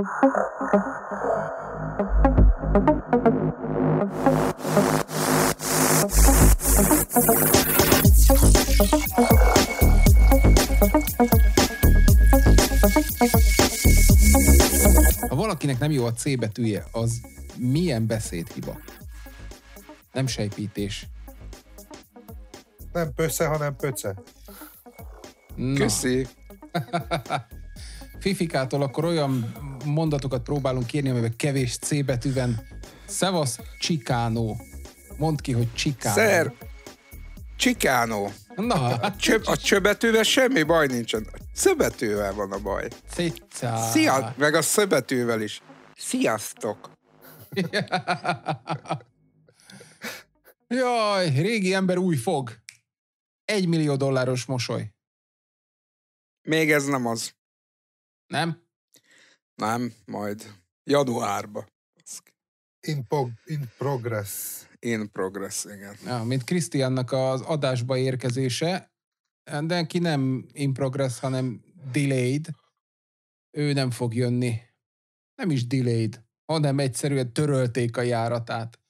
Ha valakinek nem jó a C betűje, az milyen beszédhiba? Nem sejpítés. Nem pösze, hanem pöce. Na. Köszi. Fifikától akkor olyan mondatokat próbálunk kérni, amiben kevés C betűven. Szevasz, Csikánó. Mondd ki, hogy Csikánó. Szer, Csikánó. Na. A, cső, a csöbetűvel semmi baj nincsen. A szöbetűvel van a baj. Cica. Szia, meg a szöbetűvel is. Sziasztok. Jaj, régi ember új fog. Egy millió dolláros mosoly. Még ez nem az. Nem? Nem, majd januárba. In, pog, in progress. In progress, igen. Ja, mint Krisztiánnak az adásba érkezése, de ki nem in progress, hanem delayed, ő nem fog jönni. Nem is delayed, hanem egyszerűen törölték a járatát.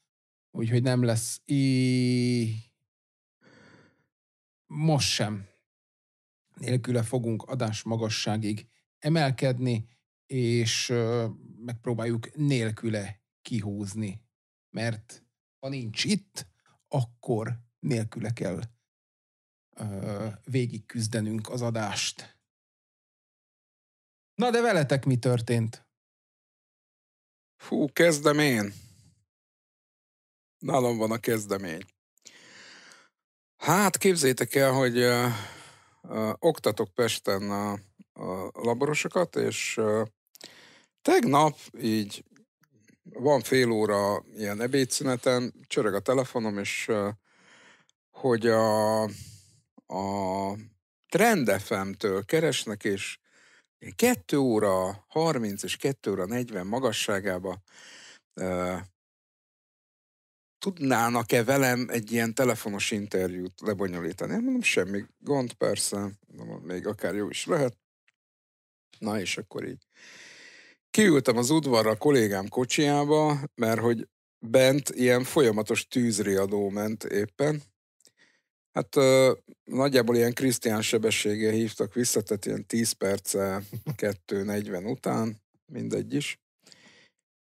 Úgyhogy nem lesz i... Most sem. Nélküle fogunk adás magasságig emelkedni, és megpróbáljuk nélküle kihúzni. Mert ha nincs itt, akkor nélküle kell végigküzdenünk az adást. Na de veletek mi történt? Fú, kezdem én. Nálam van a kezdemény. Hát képzétek el, hogy uh, uh, oktatok Pesten a, a laborosokat, és uh, Tegnap így van fél óra ilyen ebédszüneten, csörög a telefonom, és hogy a, a Trend FM-től keresnek, és 2 óra 30 és 2 óra 40 magasságába tudnának-e velem egy ilyen telefonos interjút lebonyolítani? Nem, hát mondom, semmi gond, persze, még akár jó is lehet. Na és akkor így kiültem az udvarra a kollégám kocsiába, mert hogy bent ilyen folyamatos tűzriadó ment éppen. Hát ö, nagyjából ilyen Krisztián sebessége hívtak vissza, tehát ilyen 10 perce 2.40 után, mindegy is.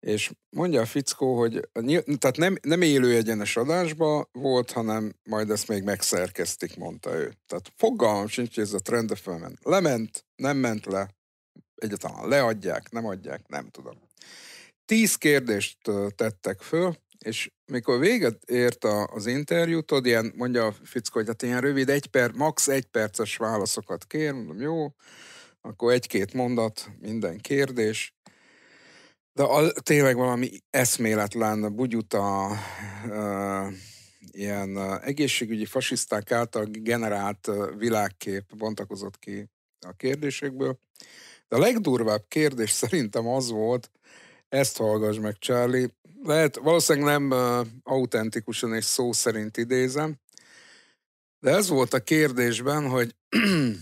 És mondja a fickó, hogy tehát nem, nem élő egyenes adásba volt, hanem majd ezt még megszerkeztik, mondta ő. Tehát fogalmam sincs, hogy ez a trend Lement, nem ment le, egyáltalán leadják, nem adják, nem tudom. Tíz kérdést tettek föl, és mikor véget ért az interjú, tudod, ilyen, mondja a fickó, hogy hát ilyen rövid, egy per, max. egy perces válaszokat kér, mondom, jó, akkor egy-két mondat, minden kérdés. De a, tényleg valami eszméletlen bugyuta, e, ilyen egészségügyi fasiszták által generált világkép bontakozott ki a kérdésekből. De a legdurvább kérdés szerintem az volt, ezt hallgass meg, Charlie. Lehet, valószínűleg nem uh, autentikusan és szó szerint idézem, de ez volt a kérdésben, hogy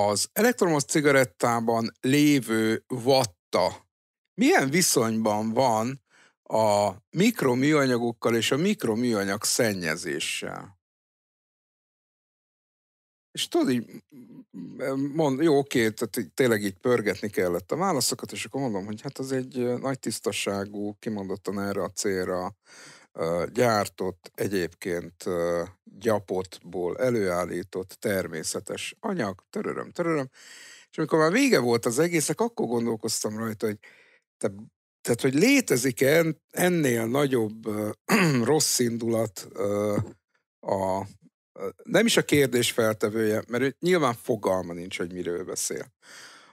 az elektromos cigarettában lévő vatta milyen viszonyban van a mikroműanyagokkal és a mikroműanyag szennyezéssel? És tudod, így mond, jó, oké, tehát tényleg így pörgetni kellett a válaszokat, és akkor mondom, hogy hát az egy nagy tisztaságú, kimondottan erre a célra gyártott, egyébként gyapotból előállított természetes anyag, töröröm, töröröm. És amikor már vége volt az egésznek, akkor gondolkoztam rajta, hogy te, tehát, hogy létezik-e ennél nagyobb rossz indulat a, nem is a kérdés feltevője, mert ő nyilván fogalma nincs, hogy miről beszél,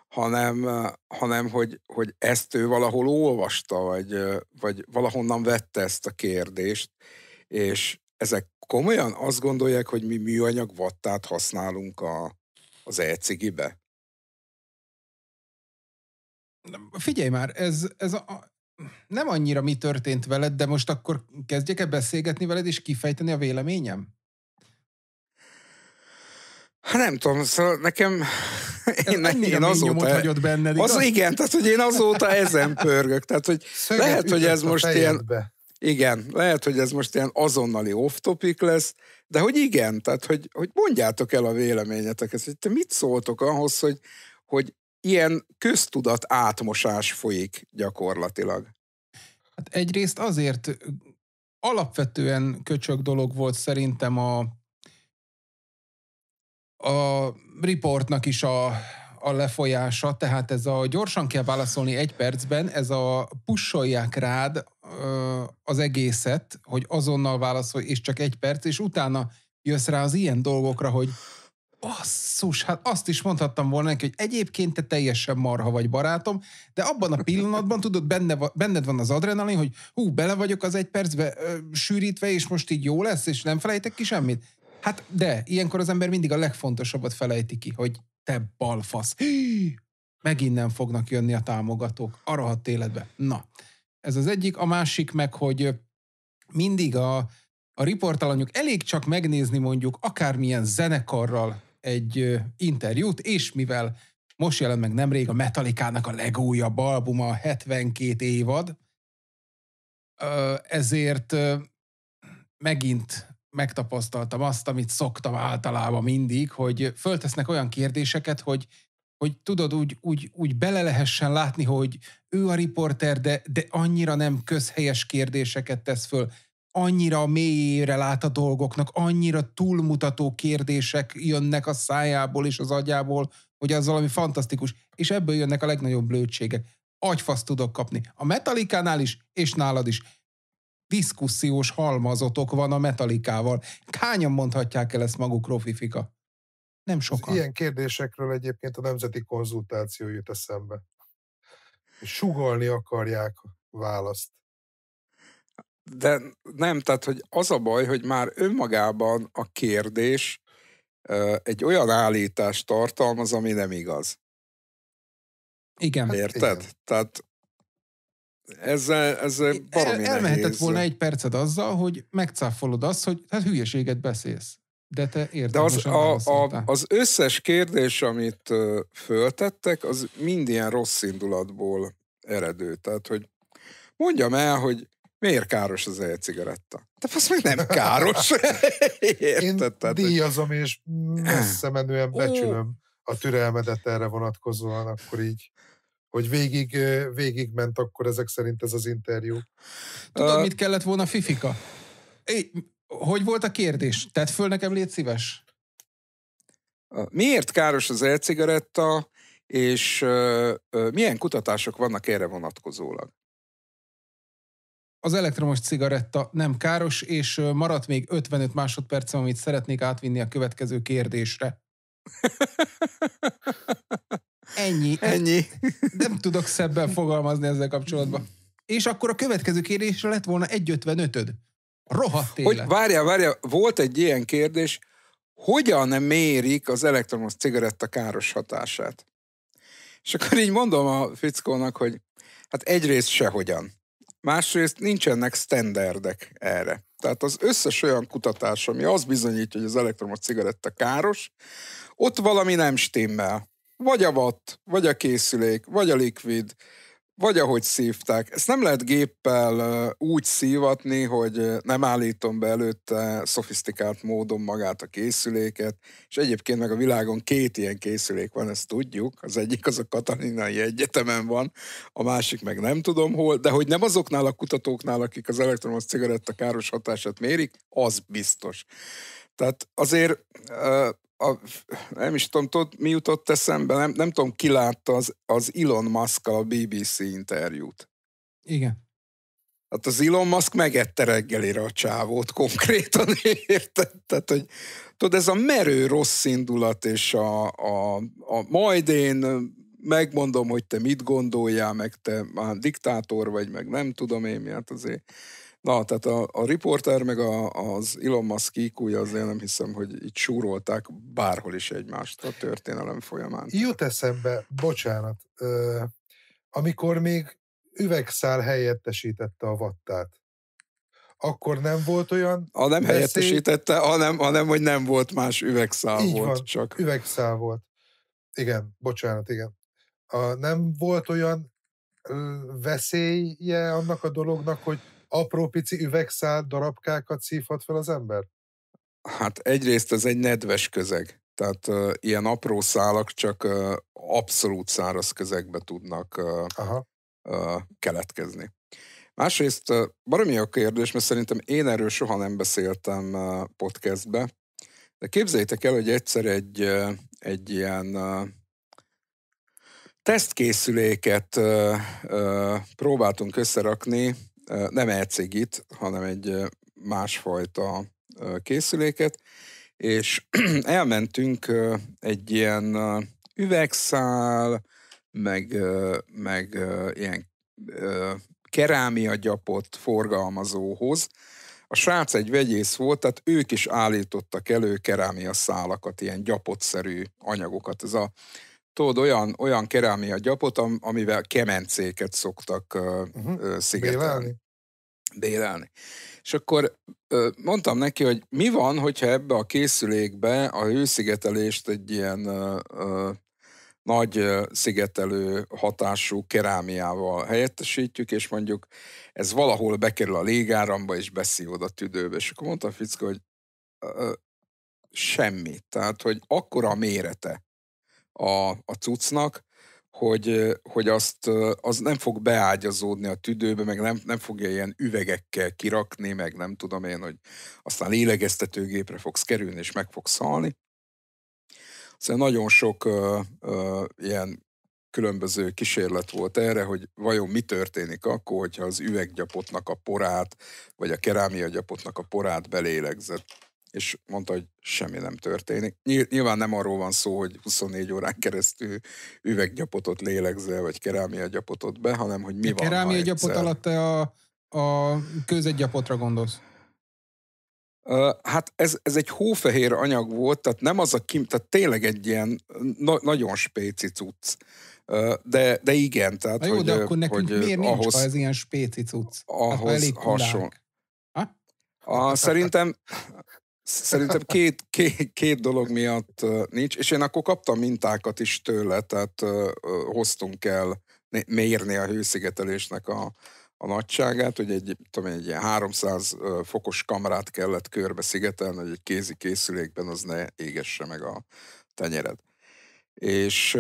hanem, hanem hogy, hogy ezt ő valahol olvasta, vagy, vagy valahonnan vette ezt a kérdést, és ezek komolyan azt gondolják, hogy mi műanyag vattát használunk a, az e-cigibe? Figyelj már, ez, ez a, nem annyira mi történt veled, de most akkor kezdjek e beszélgetni veled és kifejteni a véleményem? Hát nem tudom, szóval nekem... Én, én, én azóta... hagyott benned, igaz? Az, igen, tehát hogy én azóta ezen pörgök. Tehát, hogy Szöget lehet, hogy ez most fejedbe. ilyen... Igen, lehet, hogy ez most ilyen azonnali off-topic lesz, de hogy igen, tehát hogy, hogy mondjátok el a véleményeteket, hogy te mit szóltok ahhoz, hogy, hogy ilyen köztudat átmosás folyik gyakorlatilag? Hát egyrészt azért alapvetően köcsök dolog volt szerintem a, a riportnak is a, a lefolyása, tehát ez a gyorsan kell válaszolni egy percben, ez a pussolják rád ö, az egészet, hogy azonnal válaszolj, és csak egy perc, és utána jössz rá az ilyen dolgokra, hogy basszus, hát azt is mondhattam volna neki, hogy egyébként te teljesen marha vagy barátom, de abban a pillanatban, tudod, benne, benned van az adrenalin, hogy hú, bele vagyok az egy percbe ö, sűrítve, és most így jó lesz, és nem felejtek ki semmit. Hát de, ilyenkor az ember mindig a legfontosabbat felejti ki, hogy te balfasz. Hí! Megint nem fognak jönni a támogatók. A rohadt életbe. Na, ez az egyik. A másik meg, hogy mindig a, a riportalanyok elég csak megnézni mondjuk akármilyen zenekarral egy interjút, és mivel most jelent meg nemrég a Metallica-nak a legújabb albuma, 72 évad, ezért megint megtapasztaltam azt, amit szoktam általában mindig, hogy föltesznek olyan kérdéseket, hogy hogy tudod, úgy, úgy, úgy bele lehessen látni, hogy ő a riporter, de, de annyira nem közhelyes kérdéseket tesz föl, annyira a mélyére lát a dolgoknak, annyira túlmutató kérdések jönnek a szájából és az agyából, hogy az valami fantasztikus, és ebből jönnek a legnagyobb lőtségek. Agyfasz tudok kapni. A Metalikánál is, és nálad is diszkussziós halmazotok van a metalikával. Hányan mondhatják el ezt maguk, Rofifika? Nem sokan. Az ilyen kérdésekről egyébként a nemzeti konzultáció jut eszembe. Sugalni akarják választ. De nem, tehát hogy az a baj, hogy már önmagában a kérdés egy olyan állítást tartalmaz, ami nem igaz. Igen. Hát Érted? Igen. Tehát ezzel, ezzel baromi El, Elmehetett nehéz. volna egy perced azzal, hogy megcáfolod azt, hogy hát hülyeséget beszélsz. De te érdemes. De az, a, a, az összes kérdés, amit föltettek, az mind ilyen rossz indulatból eredő. Tehát, hogy mondjam el, hogy miért káros az e-cigaretta? De azt még nem káros. Érted? Én díjazom, és messze menően becsülöm a türelmedet erre vonatkozóan, akkor így hogy végig, végig ment akkor ezek szerint ez az interjú. Tudod, uh, mit kellett volna, Fifika? É, hogy volt a kérdés? Tedd föl nekem, légy szíves. Miért káros az e-cigaretta, és uh, milyen kutatások vannak erre vonatkozólag? Az elektromos cigaretta nem káros, és maradt még 55 másodpercem, amit szeretnék átvinni a következő kérdésre. Ennyi. Ennyi. Nem tudok szebben fogalmazni ezzel kapcsolatban. És akkor a következő kérdésre lett volna 1.55-öd. Rohadt élet. Hogy, várjál, várjál, volt egy ilyen kérdés, hogyan mérik az elektromos cigaretta káros hatását? És akkor így mondom a fickónak, hogy hát egyrészt sehogyan. Másrészt nincsenek standardek erre. Tehát az összes olyan kutatás, ami azt bizonyítja, hogy az elektromos cigaretta káros, ott valami nem stimmel vagy a vatt, vagy a készülék, vagy a likvid, vagy ahogy szívták. Ezt nem lehet géppel úgy szívatni, hogy nem állítom be előtte szofisztikált módon magát a készüléket, és egyébként meg a világon két ilyen készülék van, ezt tudjuk. Az egyik az a Katalinai Egyetemen van, a másik meg nem tudom hol, de hogy nem azoknál a kutatóknál, akik az elektromos cigaretta káros hatását mérik, az biztos. Tehát azért a, nem is tudom, tud, mi jutott eszembe, nem, nem tudom, ki látta az, az Elon musk a BBC interjút. Igen. Hát az Elon Musk megette reggelire a csávót konkrétan, érted? Tehát, hogy tudod, ez a merő rossz indulat, és a, a, a majd én megmondom, hogy te mit gondoljál, meg te már diktátor vagy, meg nem tudom én mi, hát azért Na, tehát a, a riporter meg a, az Elon Musk IQ, azért nem hiszem, hogy itt súrolták bárhol is egymást a történelem folyamán. Jut eszembe, bocsánat, ö, amikor még üvegszál helyettesítette a vattát, akkor nem volt olyan... A nem veszély... helyettesítette, hanem, hanem, hogy nem volt más üvegszál Így volt. Van, csak. üvegszál volt. Igen, bocsánat, igen. A, nem volt olyan veszélye annak a dolognak, hogy apró pici üvegszál darabkákat szívhat fel az ember? Hát egyrészt ez egy nedves közeg. Tehát uh, ilyen apró szálak csak uh, abszolút száraz közegbe tudnak uh, Aha. Uh, keletkezni. Másrészt uh, baromi a kérdés, mert szerintem én erről soha nem beszéltem uh, podcastbe, de képzeljétek el, hogy egyszer egy, uh, egy ilyen uh, tesztkészüléket uh, uh, próbáltunk összerakni, nem e hanem egy másfajta készüléket, és elmentünk egy ilyen üvegszál, meg, meg ilyen kerámia gyapot forgalmazóhoz. A srác egy vegyész volt, tehát ők is állítottak elő kerámia szálakat, ilyen gyapotszerű anyagokat. Ez a tudod, olyan, olyan kerámia gyapot, amivel kemencéket szoktak uh-huh. szigetelni. Bélelni. Bélelni. És akkor mondtam neki, hogy mi van, hogyha ebbe a készülékbe a hőszigetelést egy ilyen nagy szigetelő hatású kerámiával helyettesítjük, és mondjuk ez valahol bekerül a légáramba, és beszívod a tüdőbe. És akkor mondta a fickó, hogy ö, semmi. Tehát, hogy akkora mérete a, a cuccnak, hogy, hogy azt, az nem fog beágyazódni a tüdőbe, meg nem, nem fogja ilyen üvegekkel kirakni, meg nem tudom én, hogy aztán lélegeztetőgépre fogsz kerülni, és meg fogsz halni. Szóval nagyon sok ö, ö, ilyen különböző kísérlet volt erre, hogy vajon mi történik akkor, hogyha az üveggyapotnak a porát, vagy a gyapotnak a porát belélegzett és mondta, hogy semmi nem történik. Nyilván nem arról van szó, hogy 24 órán keresztül üveggyapotot lélegzel, vagy kerámia gyapotot be, hanem hogy mi a van. Kerámia gyapot alatt te a, a közegyapotra gondolsz? Hát ez, ez egy hófehér anyag volt, tehát nem az a kim, tehát tényleg egy ilyen na, nagyon spéci cucc. De, de igen, tehát Na jó, hogy, de akkor nekünk hogy miért ahhoz, ha ez ilyen spéci cucc? Ahhoz hát, hasonló. Ha? A, szerintem, Szerintem két, két, két dolog miatt nincs, és én akkor kaptam mintákat is tőle, tehát hoztunk el mérni a hőszigetelésnek a, a nagyságát, hogy egy, tudom, egy ilyen 300 fokos kamerát kellett körbe szigetelni, hogy egy kézi készülékben az ne égesse meg a tenyered. És,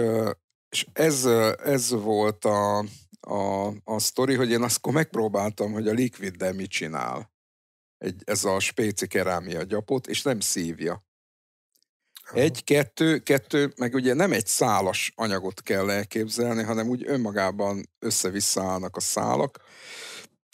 és ez, ez volt a, a, a sztori, hogy én azt akkor megpróbáltam, hogy a likviddel mit csinál egy, ez a spéci kerámia gyapot, és nem szívja. Egy, kettő, kettő, meg ugye nem egy szálas anyagot kell elképzelni, hanem úgy önmagában össze-vissza állnak a szálak.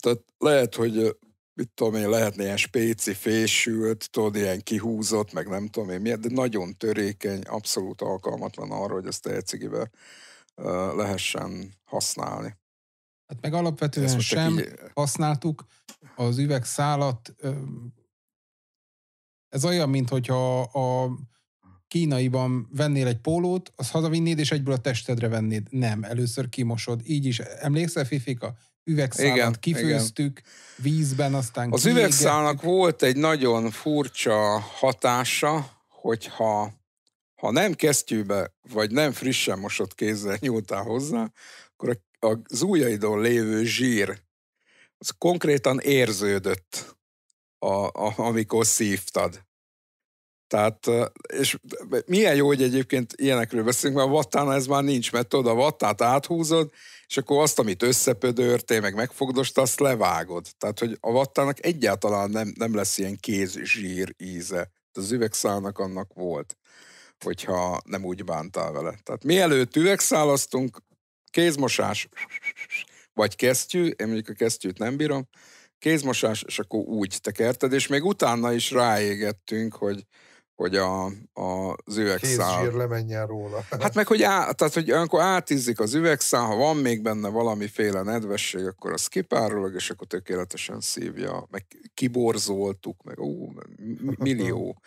Tehát lehet, hogy mit tudom én, lehetne ilyen spéci fésült, tudod, ilyen kihúzott, meg nem tudom én miért, de nagyon törékeny, abszolút alkalmatlan arra, hogy ezt tejcigibe lehessen használni. Hát meg alapvetően sem így... használtuk, az üvegszálat, ez olyan, mint hogyha a kínaiban vennél egy pólót, az hazavinnéd, és egyből a testedre vennéd. Nem, először kimosod. Így is. Emlékszel, Fifika? Üvegszálat igen, kifőztük igen. vízben, aztán Az üvegszálnak volt egy nagyon furcsa hatása, hogyha ha nem kesztyűbe, vagy nem frissen mosott kézzel nyúltál hozzá, akkor az ujjaidon lévő zsír az konkrétan érződött, a, a, amikor szívtad. Tehát, és milyen jó, hogy egyébként ilyenekről beszélünk, mert a vattán ez már nincs, mert tudod, a vattát áthúzod, és akkor azt, amit összepödörtél, meg megfogdost, azt levágod. Tehát, hogy a vattának egyáltalán nem, nem lesz ilyen kéz zsír íze. Az üvegszálnak annak volt, hogyha nem úgy bántál vele. Tehát mielőtt üvegszálasztunk, kézmosás, vagy kesztyű, én mondjuk a kesztyűt nem bírom, kézmosás, és akkor úgy tekerted, és még utána is ráégettünk, hogy, hogy a, a, az üvegszál... Kézsír lemenjen róla. Hát meg, hogy, á, tehát, hogy olyankor átizzik az üvegszál, ha van még benne valamiféle nedvesség, akkor az kipárolog, és akkor tökéletesen szívja, meg kiborzoltuk, meg ú, millió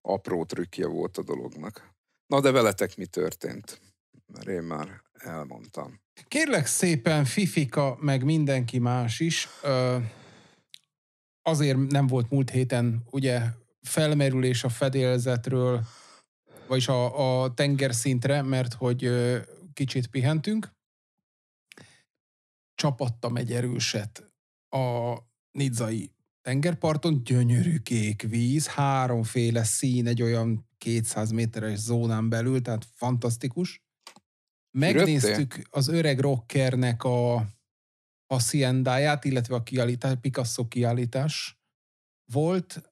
apró trükkje volt a dolognak. Na de veletek mi történt? Mert én már elmondtam. Kérlek szépen, Fifika, meg mindenki más is, azért nem volt múlt héten ugye felmerülés a fedélzetről, vagyis a, a tengerszintre, mert hogy kicsit pihentünk. Csapattam egy erőset a nidzai tengerparton, gyönyörű kék víz, háromféle szín egy olyan 200 méteres zónán belül, tehát fantasztikus. Megnéztük az öreg rockernek a haciendáját, illetve a kiállítás, Picasso kiállítás volt.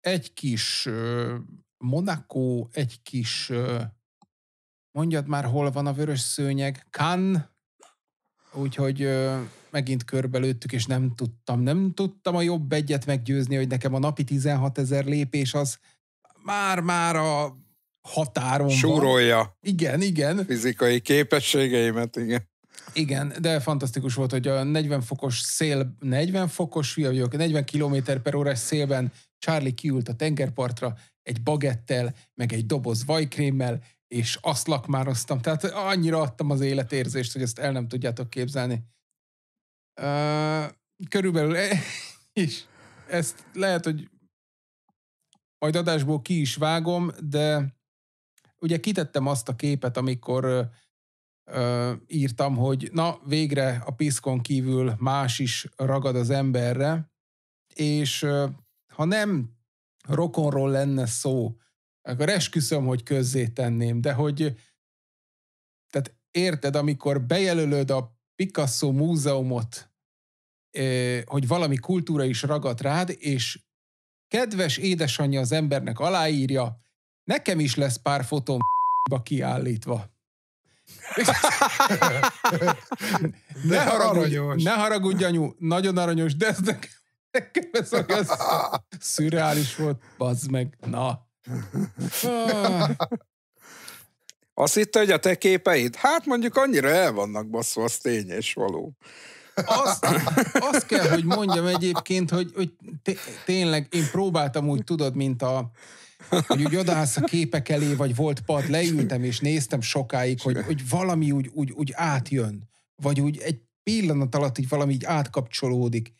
Egy kis Monaco, egy kis mondjad már, hol van a vörös szőnyeg, Cannes, úgyhogy megint körbelőttük, és nem tudtam, nem tudtam a jobb egyet meggyőzni, hogy nekem a napi 16 ezer lépés az már-már a határon Súrolja. Van. Igen, igen. Fizikai képességeimet, igen. Igen, de fantasztikus volt, hogy a 40 fokos szél, 40 fokos, fia vagyok, 40 km per órás szélben Charlie kiült a tengerpartra egy bagettel, meg egy doboz vajkrémmel, és azt lakmároztam. Tehát annyira adtam az életérzést, hogy ezt el nem tudjátok képzelni. Körülbelül e- is. ezt lehet, hogy majd adásból ki is vágom, de Ugye kitettem azt a képet, amikor ö, írtam, hogy na, végre a piszkon kívül más is ragad az emberre, és ö, ha nem rokonról lenne szó, akkor esküszöm, hogy közzé tenném, de hogy tehát érted, amikor bejelölöd a Picasso múzeumot, ö, hogy valami kultúra is ragad rád, és kedves édesanyja az embernek aláírja, Nekem is lesz pár fotóm kiállítva. ne, haragudj, ne haragudj, anyu, nagyon aranyos, de ez nekem, ez a szürreális volt, bazd meg, na. Ah. Azt hitte, hogy a te képeid? Hát mondjuk annyira el vannak baszva, az tény és való. Azt, azt kell, hogy mondjam egyébként, hogy, hogy tényleg én próbáltam úgy, tudod, mint a hogy úgy odaállsz a képek elé, vagy volt pad, leültem és néztem sokáig, hogy, hogy valami úgy, úgy, úgy átjön, vagy úgy egy pillanat alatt így valami így átkapcsolódik.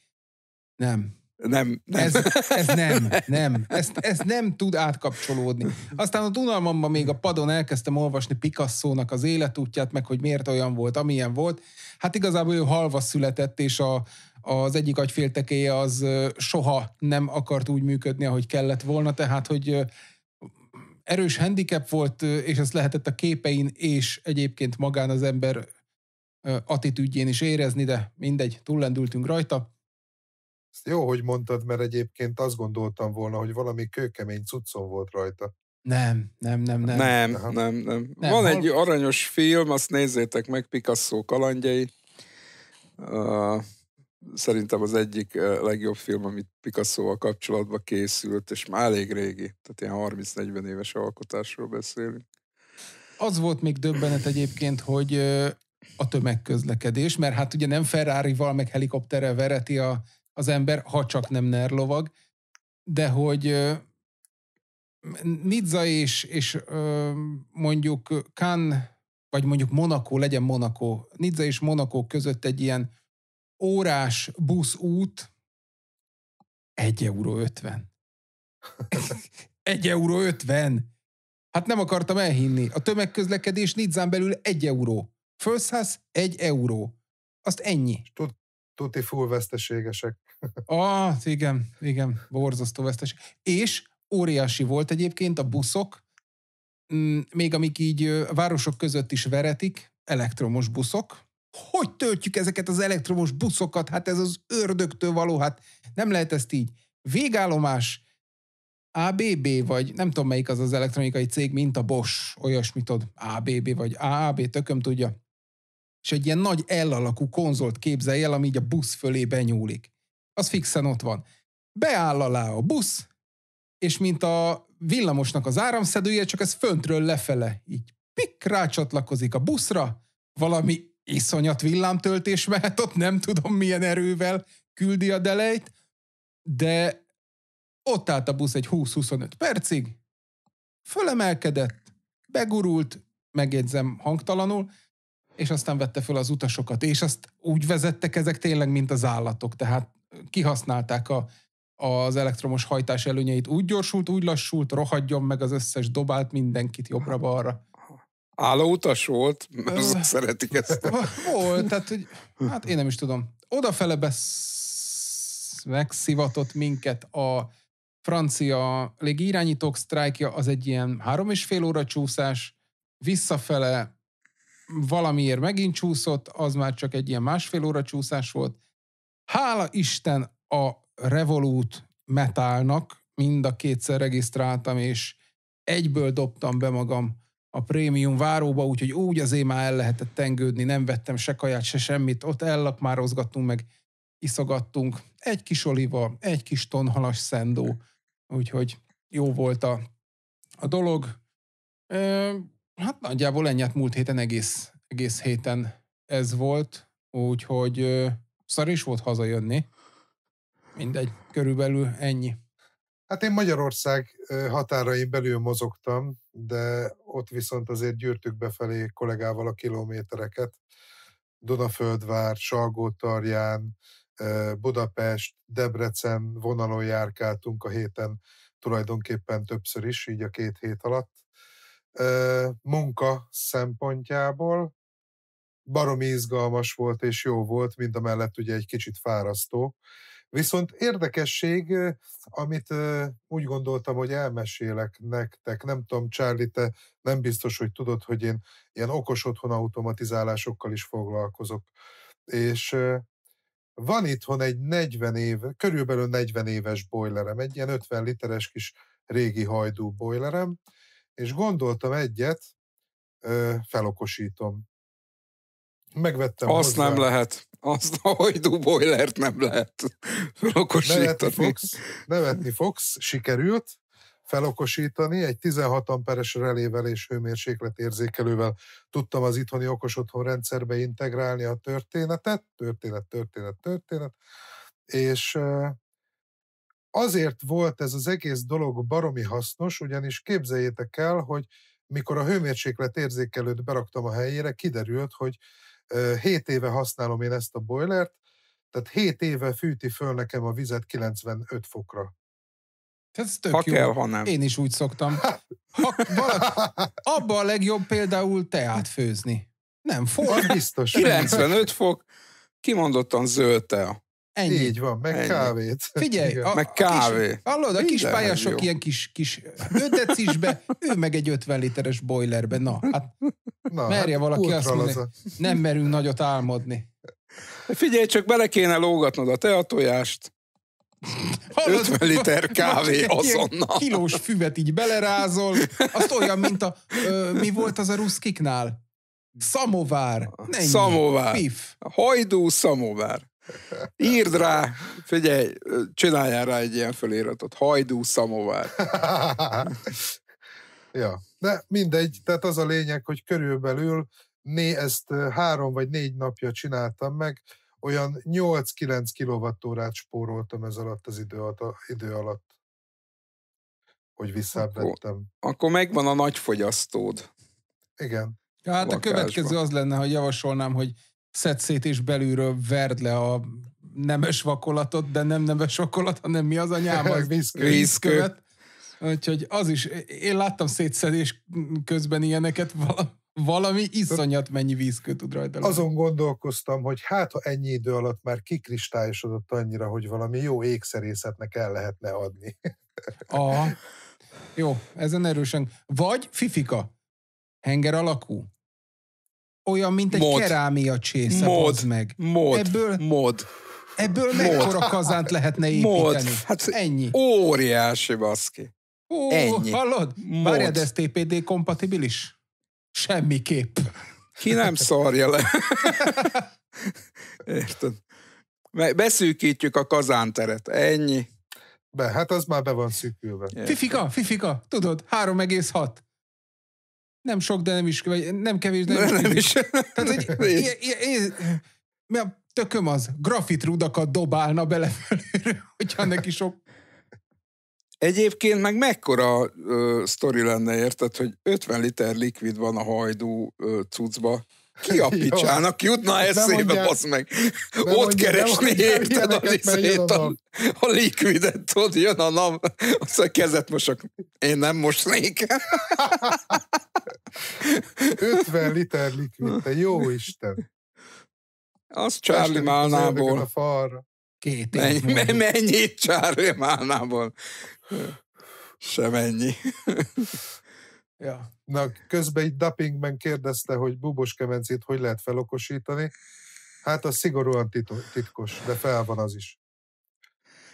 Nem. Nem, nem. Ez, ez nem, nem. Ez, ez nem tud átkapcsolódni. Aztán a Dunalmamban még a padon elkezdtem olvasni Picasso-nak az életútját, meg hogy miért olyan volt, amilyen volt. Hát igazából ő halva született, és a, az egyik agyféltekéje az soha nem akart úgy működni, ahogy kellett volna, tehát hogy erős handicap volt, és ezt lehetett a képein, és egyébként magán az ember attitűdjén is érezni, de mindegy, túllendültünk rajta. Ezt jó, hogy mondtad, mert egyébként azt gondoltam volna, hogy valami kőkemény cuccon volt rajta. Nem, nem, nem, nem. Nem, nem, nem. nem. nem Van hol... egy aranyos film, azt nézzétek meg, Picasso kalandjai. Uh, szerintem az egyik legjobb film, amit Picasso-val kapcsolatban készült, és már elég régi, tehát ilyen 30-40 éves alkotásról beszélünk. Az volt még döbbenet egyébként, hogy a tömegközlekedés, mert hát ugye nem Ferrari-val, meg helikopterrel vereti a, az ember, ha csak nem nerlovag, de hogy Nizza és, és mondjuk Cannes, vagy mondjuk Monaco, legyen Monaco, Nizza és Monaco között egy ilyen órás buszút 1 euró 50. 1 euró 50. Hát nem akartam elhinni. A tömegközlekedés Nidzán belül 1 euró. Fölszállsz 1 euró. Azt ennyi. Tud, tuti full veszteségesek. ah, igen, igen, borzasztó veszteség. És óriási volt egyébként a buszok, mm, még amik így városok között is veretik, elektromos buszok, hogy töltjük ezeket az elektromos buszokat, hát ez az ördögtől való, hát nem lehet ezt így. Végállomás, ABB, vagy nem tudom melyik az az elektronikai cég, mint a Bosch, olyasmit ad, ABB, vagy AAB, tököm tudja. És egy ilyen nagy L alakú konzolt képzelj el, ami így a busz fölé benyúlik. Az fixen ott van. Beáll alá a busz, és mint a villamosnak az áramszedője, csak ez föntről lefele, így pik, rácsatlakozik a buszra, valami iszonyat villámtöltés mehet ott, nem tudom milyen erővel küldi a delejt, de ott állt a busz egy 20-25 percig, fölemelkedett, begurult, megjegyzem hangtalanul, és aztán vette föl az utasokat, és azt úgy vezettek ezek tényleg, mint az állatok, tehát kihasználták a, az elektromos hajtás előnyeit. Úgy gyorsult, úgy lassult, rohadjon meg az összes dobált mindenkit jobbra-balra. Állóutas volt? Ö, szeretik ezt. Volt, tehát hogy, hát én nem is tudom. Odafele besz... megszivatott minket a francia légirányítók sztrájkja, az egy ilyen három és fél óra csúszás, visszafele valamiért megint csúszott, az már csak egy ilyen másfél óra csúszás volt. Hála Isten a Revolut metálnak, mind a kétszer regisztráltam, és egyből dobtam be magam a prémium váróba, úgyhogy úgy az már el lehetett tengődni, nem vettem se kaját, se semmit, ott ellakmározgattunk meg, iszogattunk, egy kis oliva, egy kis tonhalas szendó, úgyhogy jó volt a, a dolog. E, hát nagyjából ennyit hát múlt héten, egész, egész héten ez volt, úgyhogy e, szar is volt hazajönni. Mindegy, körülbelül ennyi. Hát én Magyarország határain belül mozogtam, de ott viszont azért gyűrtük befelé kollégával a kilométereket. Dunaföldvár, Salgótarján, Budapest, Debrecen vonalon járkáltunk a héten tulajdonképpen többször is, így a két hét alatt. Munka szempontjából baromi izgalmas volt és jó volt, mind a mellett ugye egy kicsit fárasztó, Viszont érdekesség, amit úgy gondoltam, hogy elmesélek nektek, nem tudom, Charlie, te nem biztos, hogy tudod, hogy én ilyen okos otthon automatizálásokkal is foglalkozok. És van itthon egy 40 év, körülbelül 40 éves bojlerem, egy ilyen 50 literes kis régi hajdú bojlerem, és gondoltam egyet, felokosítom. Megvettem Azt hozzá. nem lehet azt hogy dubojlert nem lehet felokosítani. Nevetni fogsz, nevetni fogsz, sikerült felokosítani. Egy 16 amperes relével és hőmérsékletérzékelővel tudtam az itthoni okos otthon rendszerbe integrálni a történetet. Történet, történet, történet. És azért volt ez az egész dolog baromi hasznos, ugyanis képzeljétek el, hogy mikor a hőmérséklet érzékelőt beraktam a helyére, kiderült, hogy 7 éve használom én ezt a boilert, tehát 7 éve fűti föl nekem a vizet 95 fokra. Ez tök ha jó. kell, ha nem. Én is úgy szoktam. Hát. Ha abba a legjobb például teát főzni. Nem fog. Biztos. 95 fok, kimondottan zöld tea. Ennyi. Így van, meg Ennyi. kávét. Figyelj, a, meg kávé. A Kis, hallod, a kis pályások ilyen kis, kis 5 ő meg egy 50 literes boilerbe. Na, hát Na, Merje hát valaki azt mondani, a... nem merünk nagyot álmodni. Figyelj, csak bele kéne lógatnod a teatójást. 50 liter kávé azonnal. Kilós füvet így belerázol, azt olyan, mint a, ö, mi volt az a ruszkiknál? Szamovár. Ne szamovár. Pif. Hajdú szamovár. Írd rá, figyelj, csináljál rá egy ilyen feliratot. Hajdú szamovár. ja. De mindegy, tehát az a lényeg, hogy körülbelül né, ezt három vagy négy napja csináltam meg, olyan 8-9 kilovattórát spóroltam ez alatt az idő, idő alatt, hogy visszább akkor, Akkor megvan a nagy fogyasztód. Igen. Ja, hát a, a következő az lenne, hogy javasolnám, hogy szed szét és belülről verd le a nemes vakolatot, de nem nemes vakolat, hanem mi az anyám? Az vízkövet. Úgyhogy az is, én láttam szétszedés közben ilyeneket, valami, valami iszonyat mennyi víz tud rajta. Lenni. Azon gondolkoztam, hogy hát ha ennyi idő alatt már kikristályosodott annyira, hogy valami jó ékszerészetnek el lehetne adni. A, Jó, ezen erősen. Vagy fifika, henger alakú. Olyan, mint egy mod. kerámia csésze, mod. meg. Mod. Ebből, mod. Ebből mekkora kazánt lehetne építeni? Hát ennyi. Óriási baszki. Ó, Ennyi. hallod? Várjad, ez TPD kompatibilis? Semmiképp. Ki nem szarja le. Érted? Beszűkítjük a kazánteret. Ennyi. Be, hát az már be van szűkülve. Érted. Fifika, fifika, tudod, 3,6. Nem sok, de nem is, vagy nem kevés, de nem, nem, nem is. Tehát, hogy ilyen, Mi a tököm az, grafit rudakat dobálna bele hogyha neki sok Egyébként meg mekkora ö, sztori lenne, érted, hogy 50 liter likvid van a hajdú ö, cuccba, ki a picsának jutna eszébe, basz meg. Ott keresni érted a vizét, a, a likvidet, tudod, jön a nap, azt a kezet mosok. Én nem mosnék. 50 liter likvid, te jó Isten. Az Charlie Málnából. Két év Mennyi, mennyit Charlie Málnából? Sem ennyi. ja. Na, közben egy dappingben kérdezte, hogy bubos kemencét hogy lehet felokosítani. Hát az szigorúan titkos, de fel van az is.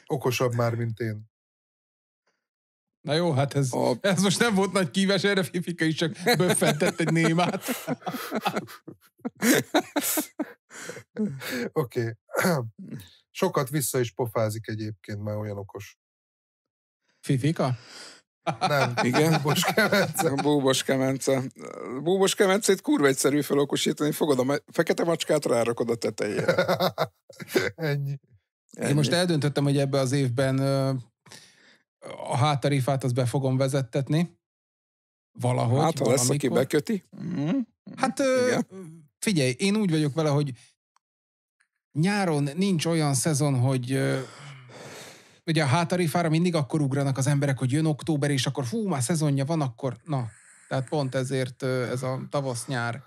Okosabb már, mint én. Na jó, hát ez, a... ez most nem volt nagy kívás, erre Fifika is csak böffentett egy némát. Oké. okay. Sokat vissza is pofázik egyébként, már olyan okos. Fifika? Nem. Igen. Búbos kemence. Búbos kemence. Búbos kemencét kurva egyszerű felokosítani, fogod a fekete macskát, rárakod a tetejére. Ennyi. Ennyi. Én most eldöntöttem, hogy ebbe az évben a háttarifát az be fogom vezettetni. Valahogy. Hát, ha lesz, aki beköti. Mm-hmm. Hát Igen. figyelj, én úgy vagyok vele, hogy nyáron nincs olyan szezon, hogy Ugye a hátarifára mindig akkor ugranak az emberek, hogy jön október, és akkor fú, már szezonja van, akkor na. Tehát pont ezért ez a tavasz-nyár.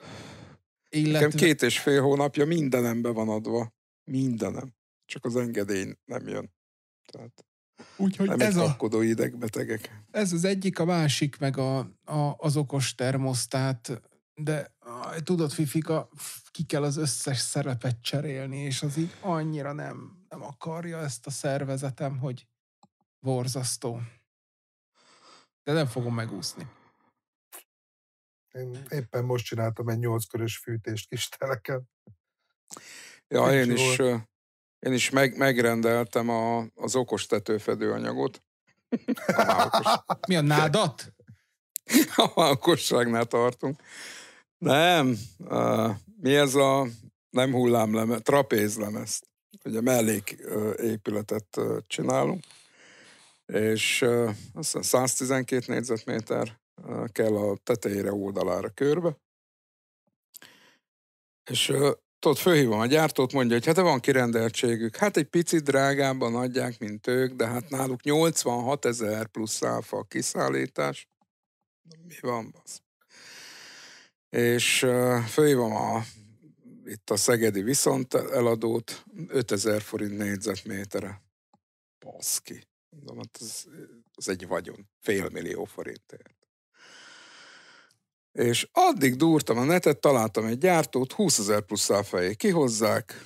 Illetve... Nekem két és fél hónapja mindenembe van adva. Mindenem. Csak az engedély nem jön. Tehát Úgyhogy nem ez a... idegbetegek. Ez az egyik, a másik, meg a, a, az okos termosztát, de tudod, Fifika, ki kell az összes szerepet cserélni, és az így annyira nem nem akarja ezt a szervezetem, hogy borzasztó. De nem fogom megúszni. Én éppen most csináltam egy nyolckörös fűtést kis teleken. Ja, én, én is, én is meg, megrendeltem a, az okos tetőfedőanyagot. Mi a nádat? A okosságnál tartunk. Nem, uh, mi ez a nem hullámlemez, trapézlemez ugye melléképületet csinálunk, és azt hiszem 112 négyzetméter kell a tetejére, oldalára, körbe. És ott fölhívom a gyártót, mondja, hogy hát van kirendeltségük. Hát egy picit drágában adják, mint ők, de hát náluk 86 ezer plusz áfa a kiszállítás. Mi van, basz? És fölhívom a itt a Szegedi viszont eladót 5000 forint négyzetméterre. Baszki. Mondom, hát ez, az egy vagyon. Fél millió forintért. És addig durtam a netet, találtam egy gyártót, 20 ezer plusz felé kihozzák,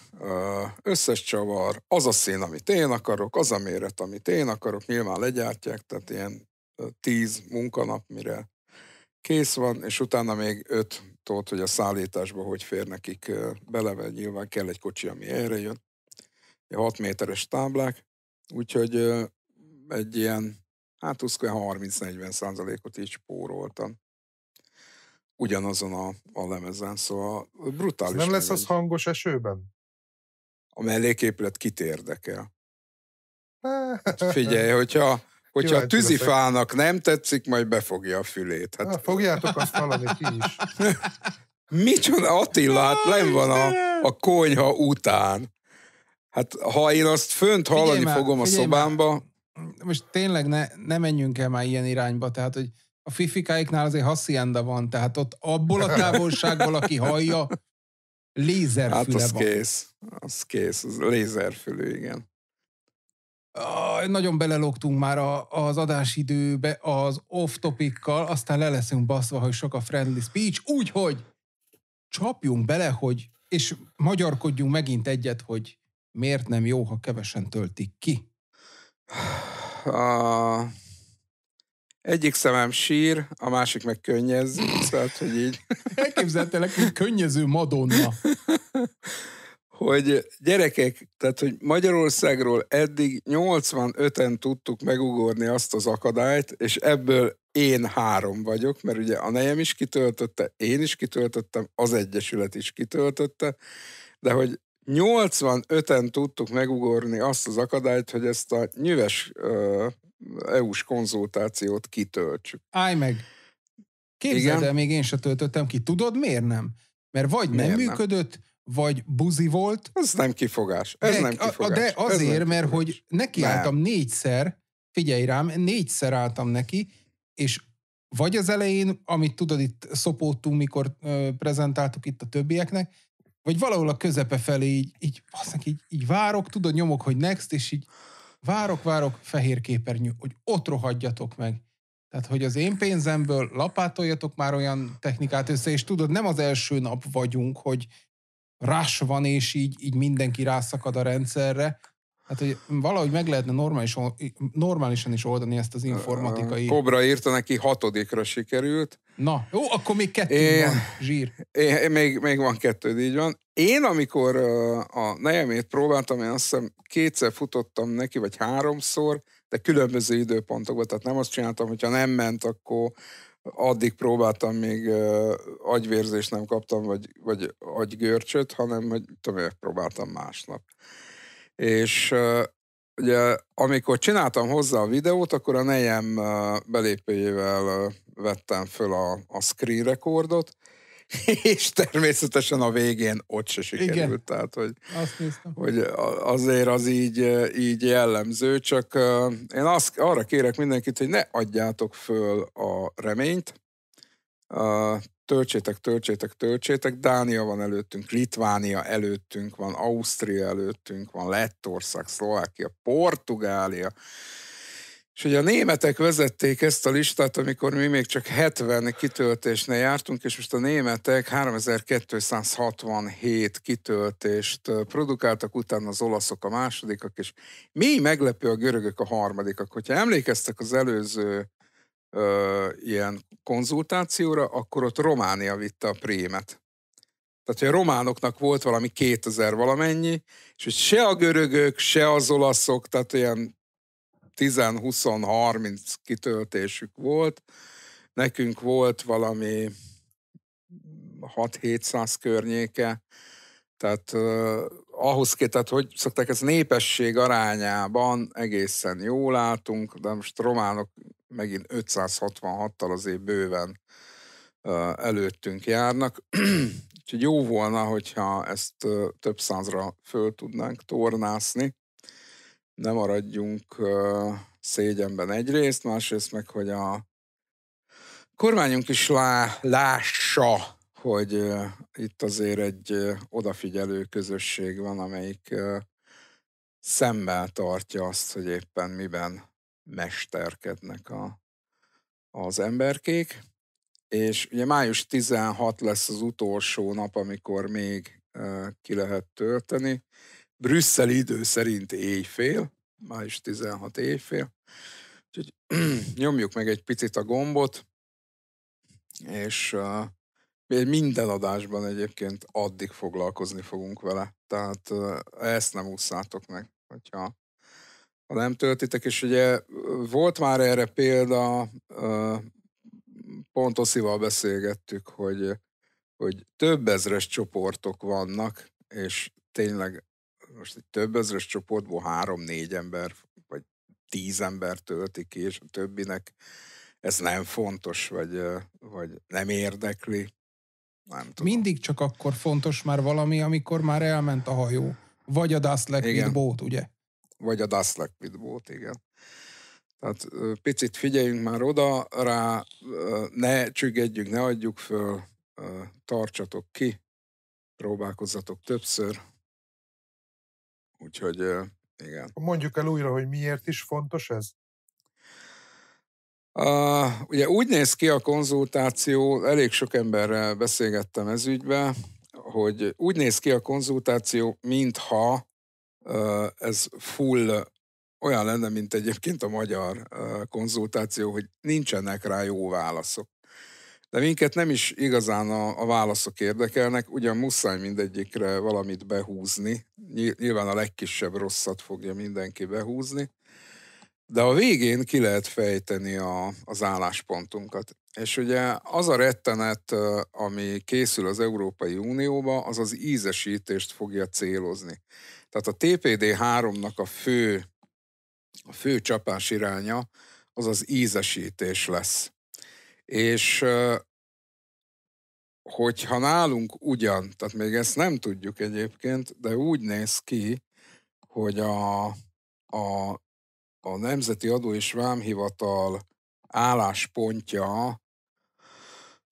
összes csavar, az a szín, amit én akarok, az a méret, amit én akarok, nyilván legyártják, tehát ilyen 10 munkanap, mire kész van, és utána még 5 ott, hogy a szállításba hogy fér nekik bele, mert nyilván kell egy kocsi, ami erre jön. 6 méteres táblák, úgyhogy egy ilyen, hát 30-40 százalékot így spóroltam ugyanazon a, a lemezen, szóval brutális. Ez nem lesz az hangos esőben? A melléképület kit érdekel? Hát figyelj, hogyha Hogyha a tűzifának nem tetszik, majd befogja a fülét. Hát... Na, fogjátok azt valami ki is. Micsoda Attila, hát nem van a, a konyha után. Hát ha én azt fönt hallani figyelj fogom már, a szobámba... Már. Most tényleg ne, ne menjünk el már ilyen irányba, tehát hogy a fifikáiknál azért haszienda van, tehát ott abból a távolságból, aki hallja, lézerfüle hát az van. kész, az kész, az lézerfülő, igen nagyon belelógtunk már a, az adásidőbe az off-topikkal, aztán le leszünk baszva, hogy sok a friendly speech, úgyhogy csapjunk bele, hogy, és magyarkodjunk megint egyet, hogy miért nem jó, ha kevesen töltik ki? A... Egyik szemem sír, a másik meg könnyez, szóval, hogy így. Elképzeltelek, hogy könnyező Madonna. hogy gyerekek, tehát hogy Magyarországról eddig 85-en tudtuk megugorni azt az akadályt, és ebből én három vagyok, mert ugye a nejem is kitöltötte, én is kitöltöttem, az Egyesület is kitöltötte, de hogy 85-en tudtuk megugorni azt az akadályt, hogy ezt a nyüves uh, EU-s konzultációt kitöltsük. Állj meg! Képzeld Igen? el, még én se töltöttem ki. Tudod, miért nem? Mert vagy miért nem működött, nem? vagy buzi volt. Ez nem kifogás. Ez de, nem kifogás. de azért, mert hogy nekiálltam nem. négyszer, figyelj rám, négyszer álltam neki, és vagy az elején, amit tudod, itt szopódtunk, mikor ö, prezentáltuk itt a többieknek, vagy valahol a közepe felé így, így, aztán így, így várok, tudod, nyomok, hogy next, és így várok, várok, fehér képernyő, hogy ott rohadjatok meg. Tehát, hogy az én pénzemből lapátoljatok már olyan technikát össze, és tudod, nem az első nap vagyunk, hogy rás van, és így, így mindenki rászakad a rendszerre. Hát, hogy valahogy meg lehetne normális, normálisan is oldani ezt az informatikai... Kobra írta, neki hatodikra sikerült. Na, jó, akkor még kettő én, van, zsír. Én, még, még van kettő, így van. Én, amikor a nejemét próbáltam, én azt hiszem kétszer futottam neki, vagy háromszor, de különböző időpontokban, tehát nem azt csináltam, hogyha nem ment, akkor addig próbáltam, még uh, agyvérzést nem kaptam, vagy, vagy agygörcsöt, hanem hogy tudom, próbáltam másnap. És uh, ugye, amikor csináltam hozzá a videót, akkor a nejem uh, belépőjével uh, vettem föl a, a screen recordot, és természetesen a végén ott se sikerült, Igen. tehát hogy, azt hogy azért az így, így jellemző, csak én azt, arra kérek mindenkit, hogy ne adjátok föl a reményt, töltsétek, töltsétek, töltsétek, Dánia van előttünk, Litvánia előttünk van, Ausztria előttünk van, Lettország, Szlovákia, Portugália, és ugye a németek vezették ezt a listát, amikor mi még csak 70 kitöltésnél jártunk, és most a németek 3267 kitöltést produkáltak, utána az olaszok a másodikak, és mi meglepő a görögök a harmadikak. Hogyha emlékeztek az előző ö, ilyen konzultációra, akkor ott Románia vitte a prémet. Tehát, hogy a románoknak volt valami 2000 valamennyi, és hogy se a görögök, se az olaszok, tehát ilyen 10-20-30 kitöltésük volt, nekünk volt valami 6-700 környéke, tehát uh, ahhoz két, tehát hogy szokták, ez népesség arányában egészen jól látunk, de most románok megint 566-tal azért bőven uh, előttünk járnak. Úgyhogy jó volna, hogyha ezt uh, több százra föl tudnánk tornászni nem maradjunk uh, szégyenben egyrészt, másrészt meg, hogy a kormányunk is lá, lássa, hogy uh, itt azért egy uh, odafigyelő közösség van, amelyik uh, szemmel tartja azt, hogy éppen miben mesterkednek a, az emberkék. És ugye május 16 lesz az utolsó nap, amikor még ki lehet tölteni, Brüsszel idő szerint éjfél, május 16 éjfél. Úgyhogy nyomjuk meg egy picit a gombot, és uh, minden adásban egyébként addig foglalkozni fogunk vele. Tehát uh, ezt nem úszátok meg, hogyha ha nem töltitek. És ugye uh, volt már erre példa, uh, pont Oszival beszélgettük, hogy, hogy több ezres csoportok vannak, és tényleg most egy több ezres csoportból három-négy ember, vagy tíz ember tölti ki, és a többinek ez nem fontos, vagy, vagy nem érdekli. Nem tudom. Mindig csak akkor fontos már valami, amikor már elment a hajó. Vagy a Dust with Boat, ugye? Vagy a Dust with Boat, igen. Tehát picit figyeljünk már oda rá, ne csüggedjünk, ne adjuk föl, tartsatok ki, próbálkozzatok többször, Úgyhogy igen. Mondjuk el újra, hogy miért is fontos ez? Uh, ugye úgy néz ki a konzultáció, elég sok emberrel beszélgettem ez ügybe, hogy úgy néz ki a konzultáció, mintha uh, ez full olyan lenne, mint egyébként a magyar uh, konzultáció, hogy nincsenek rá jó válaszok de minket nem is igazán a, a válaszok érdekelnek, ugyan muszáj mindegyikre valamit behúzni, nyilván a legkisebb rosszat fogja mindenki behúzni, de a végén ki lehet fejteni a, az álláspontunkat. És ugye az a rettenet, ami készül az Európai Unióba, az az ízesítést fogja célozni. Tehát a TPD-3-nak a fő, a fő csapás iránya az az ízesítés lesz. És hogyha nálunk ugyan, tehát még ezt nem tudjuk egyébként, de úgy néz ki, hogy a, a, a Nemzeti Adó és Vámhivatal álláspontja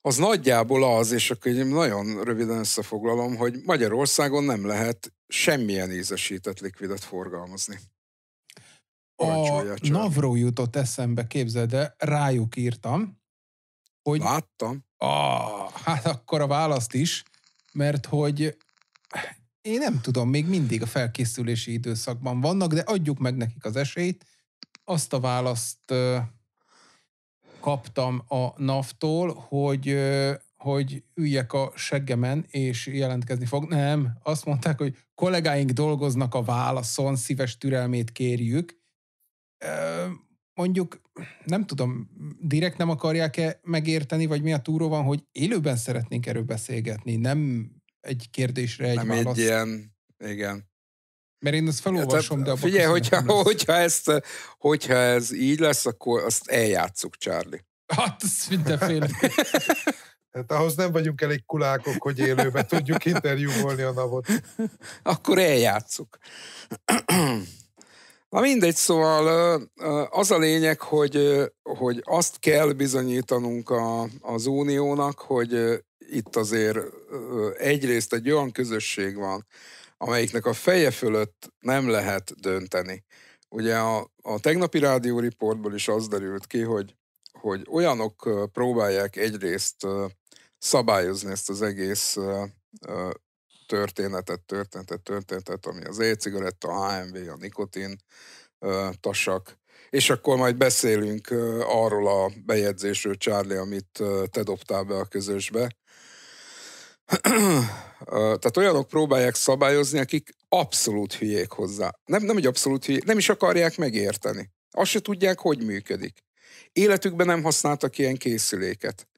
az nagyjából az, és akkor én nagyon röviden összefoglalom, hogy Magyarországon nem lehet semmilyen ízesített likvidet forgalmazni. A, a Navró jutott eszembe, képzeld el, rájuk írtam, hogy... Láttam. A, hát akkor a választ is, mert hogy én nem tudom, még mindig a felkészülési időszakban vannak, de adjuk meg nekik az esélyt. Azt a választ kaptam a NAV-tól, hogy, hogy üljek a seggemen, és jelentkezni fog. Nem, azt mondták, hogy kollégáink dolgoznak a válaszon, szíves türelmét kérjük mondjuk, nem tudom, direkt nem akarják-e megérteni, vagy mi a túró van, hogy élőben szeretnénk erről beszélgetni, nem egy kérdésre egy nem válasz. egy ilyen, igen. Mert én ezt felolvasom, ja, de... Figyelj, hogyha, hogyha, ezt, hogyha ez így lesz, akkor azt eljátszuk, Charlie. Hát, ez mindenféle. Hát ahhoz nem vagyunk elég kulákok, hogy élőben tudjuk interjúvolni a napot. Akkor eljátszuk. Na mindegy, szóval az a lényeg, hogy, hogy azt kell bizonyítanunk a, az uniónak, hogy itt azért egyrészt egy olyan közösség van, amelyiknek a feje fölött nem lehet dönteni. Ugye a, a tegnapi rádió riportból is az derült ki, hogy, hogy olyanok próbálják egyrészt szabályozni ezt az egész történetet, történetet, történetet, ami az e-cigaretta, a HMV, a nikotin tasak, és akkor majd beszélünk arról a bejegyzésről, Charlie, amit te dobtál be a közösbe. Tehát olyanok próbálják szabályozni, akik abszolút hülyék hozzá. Nem, nem egy abszolút hülyék, nem is akarják megérteni. Azt se tudják, hogy működik. Életükben nem használtak ilyen készüléket.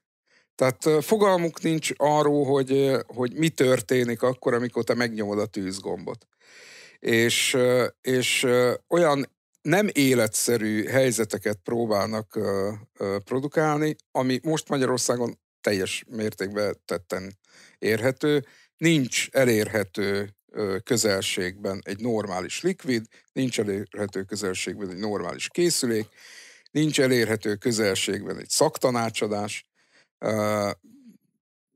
Tehát fogalmuk nincs arról, hogy, hogy mi történik akkor, amikor te megnyomod a tűzgombot. És, és olyan nem életszerű helyzeteket próbálnak produkálni, ami most Magyarországon teljes mértékben tetten érhető, nincs elérhető közelségben egy normális likvid, nincs elérhető közelségben egy normális készülék, nincs elérhető közelségben egy szaktanácsadás,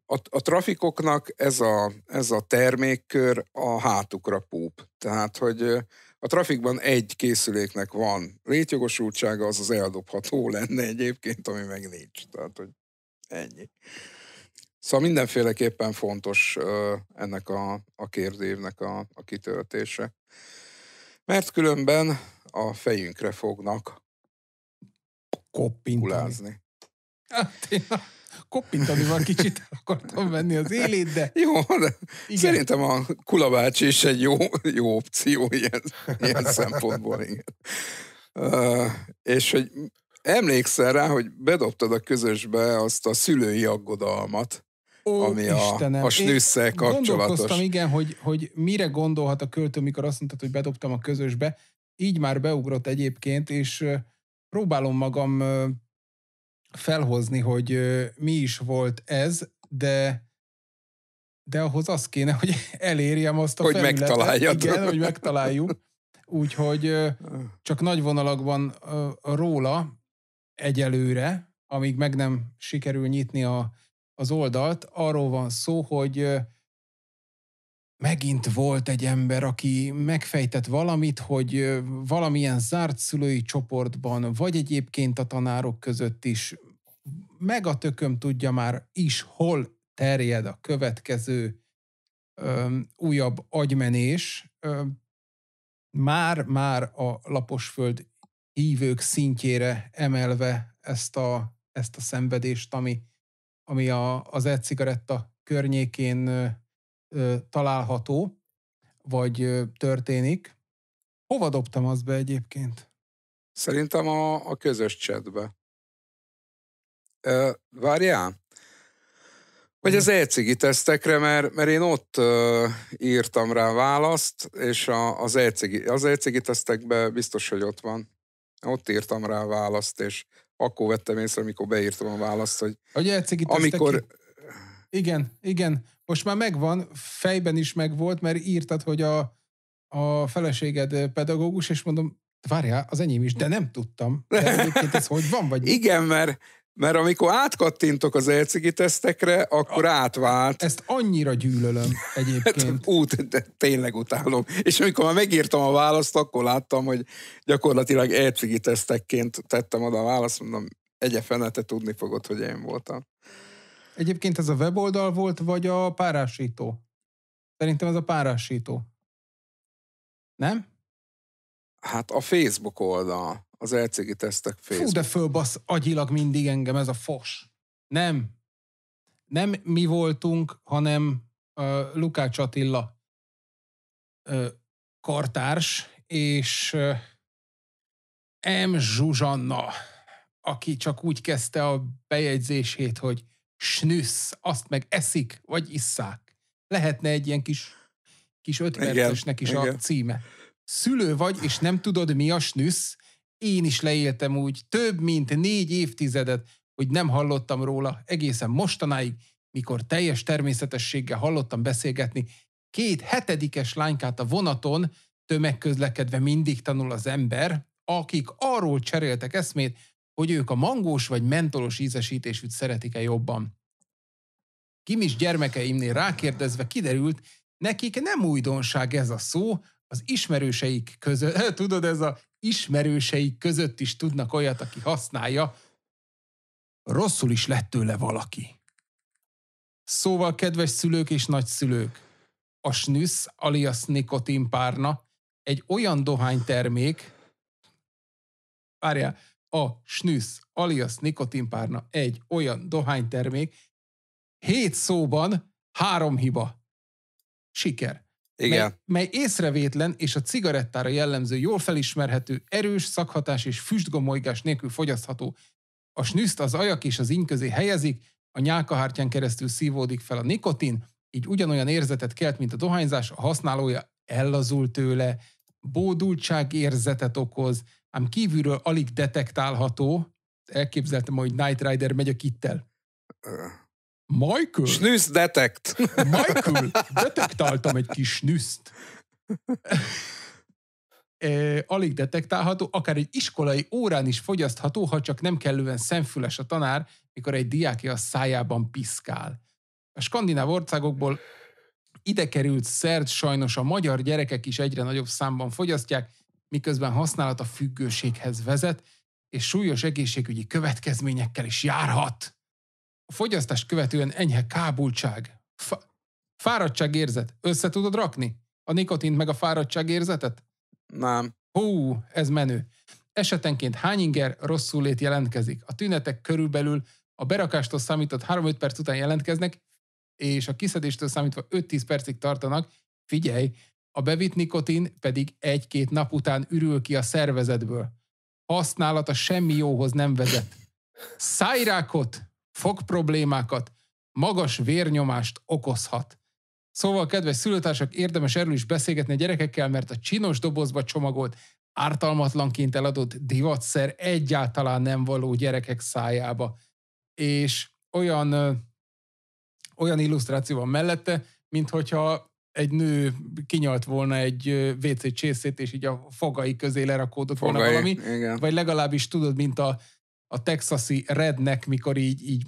a, a trafikoknak ez a, ez a termékkör a hátukra púp. Tehát, hogy a trafikban egy készüléknek van létjogosultsága, az az eldobható lenne egyébként, ami meg nincs. Tehát, hogy ennyi. Szóval mindenféleképpen fontos ennek a, a kérdévnek a, a kitöltése. Mert különben a fejünkre fognak koppintani. Hát, koppintani van kicsit, akartam venni az élét, de... Jó, de igen. szerintem a kulabács is egy jó, jó opció ilyen, ilyen szempontból. Igen. Uh, és hogy emlékszel rá, hogy bedobtad a közösbe azt a szülői aggodalmat, Ó, ami a, Istenem. a snüsszel kapcsolatos. Gondolkoztam, igen, hogy, hogy mire gondolhat a költő, mikor azt mondtad, hogy bedobtam a közösbe. Így már beugrott egyébként, és próbálom magam felhozni, hogy mi is volt ez, de de ahhoz az kéne, hogy elérjem azt a Hogy felületet. megtaláljad. Igen, hogy megtaláljuk. Úgyhogy csak nagy vonalakban róla egyelőre, amíg meg nem sikerül nyitni a, az oldalt, arról van szó, hogy megint volt egy ember, aki megfejtett valamit, hogy valamilyen zárt szülői csoportban, vagy egyébként a tanárok között is meg a tököm tudja már is, hol terjed a következő ö, újabb agymenés. Ö, már, már a laposföld hívők szintjére emelve ezt a, ezt a szenvedést, ami, ami a, az e-cigaretta környékén ö, ö, található, vagy ö, történik. Hova dobtam azt be egyébként? Szerintem a, a közös csetbe várjál, vagy mhm. az ECIGI tesztekre, mert, mert én ott uh, írtam rá választ, és a, az, ECIGI, az ECIGI tesztekben biztos, hogy ott van. Ott írtam rá választ, és akkor vettem észre, amikor beírtam a választ, hogy a amikor... Tesztek... Igen, igen. Most már megvan, fejben is megvolt, mert írtad, hogy a, a feleséged pedagógus, és mondom, várjál, az enyém is, de nem tudtam. De egyébként ez hogy van? Vagy... Igen, mert mert amikor átkattintok az elcigi tesztekre, akkor a, átvált. Ezt annyira gyűlölöm egyébként. Út, de tényleg utálom. És amikor már megírtam a választ, akkor láttam, hogy gyakorlatilag elcigi tesztekként tettem oda a választ, mondom, egye fene, te tudni fogod, hogy én voltam. Egyébként ez a weboldal volt, vagy a párásító? Szerintem ez a párásító. Nem? Hát a Facebook oldal az LCG tesztek Facebook. Fú, de fölbasz agyilag mindig engem ez a fos. Nem. Nem mi voltunk, hanem uh, Lukács Attila uh, kartárs, és uh, M. Zsuzsanna, aki csak úgy kezdte a bejegyzését, hogy snüssz, azt meg eszik, vagy isszák. Lehetne egy ilyen kis, kis ötpercesnek is igen, a igen. címe. Szülő vagy, és nem tudod, mi a snüssz, én is leéltem úgy több mint négy évtizedet, hogy nem hallottam róla egészen mostanáig, mikor teljes természetességgel hallottam beszélgetni két hetedikes lánykát a vonaton, tömegközlekedve mindig tanul az ember, akik arról cseréltek eszmét, hogy ők a mangós vagy mentolos ízesítésűt szeretik-e jobban. Kim is gyermekeimnél rákérdezve kiderült, nekik nem újdonság ez a szó, az ismerőseik között, tudod, ez a ismerőseik között is tudnak olyat, aki használja, rosszul is lett tőle valaki. Szóval, kedves szülők és nagyszülők, a snüsz, alias nikotinpárna, egy olyan dohánytermék, várjál, a snüsz, alias nikotinpárna egy olyan dohánytermék, hét szóban három hiba. Siker. Igen. Mely, mely észrevétlen és a cigarettára jellemző, jól felismerhető, erős szakhatás és füstgomolygás nélkül fogyasztható. A snüszt az ajak és az ink közé helyezik, a nyálkahártyán keresztül szívódik fel a nikotin, így ugyanolyan érzetet kelt, mint a dohányzás, a használója ellazul tőle, bódultság érzetet okoz, ám kívülről alig detektálható. Elképzeltem, hogy Night Rider megy a kittel. Michael? Snüsz detekt. Michael, detektáltam egy kis snüszt. E, alig detektálható, akár egy iskolai órán is fogyasztható, ha csak nem kellően szemfüles a tanár, mikor egy diákja a szájában piszkál. A skandináv országokból ide került szert sajnos a magyar gyerekek is egyre nagyobb számban fogyasztják, miközben használata függőséghez vezet, és súlyos egészségügyi következményekkel is járhat. A fogyasztás követően enyhe kábultság, fa- érzet Össze tudod rakni? A nikotint meg a fáradtság érzetet. Nem. Hú, ez menő. Esetenként hány inger rosszul lét jelentkezik? A tünetek körülbelül a berakástól számított 3-5 perc után jelentkeznek, és a kiszedéstől számítva 5-10 percig tartanak. Figyelj, a bevitt nikotin pedig egy-két nap után ürül ki a szervezetből. Használata semmi jóhoz nem vezet. Szájrákot fogproblémákat, magas vérnyomást okozhat. Szóval, kedves szülőtársak, érdemes erről is beszélgetni a gyerekekkel, mert a csinos dobozba csomagolt, ártalmatlanként eladott divatszer egyáltalán nem való gyerekek szájába. És olyan, ö, olyan illusztráció van mellette, mint hogyha egy nő kinyalt volna egy WC csészét, és így a fogai közé lerakódott fogai, volna valami, igen. vagy legalábbis tudod, mint a a texasi rednek, mikor így, így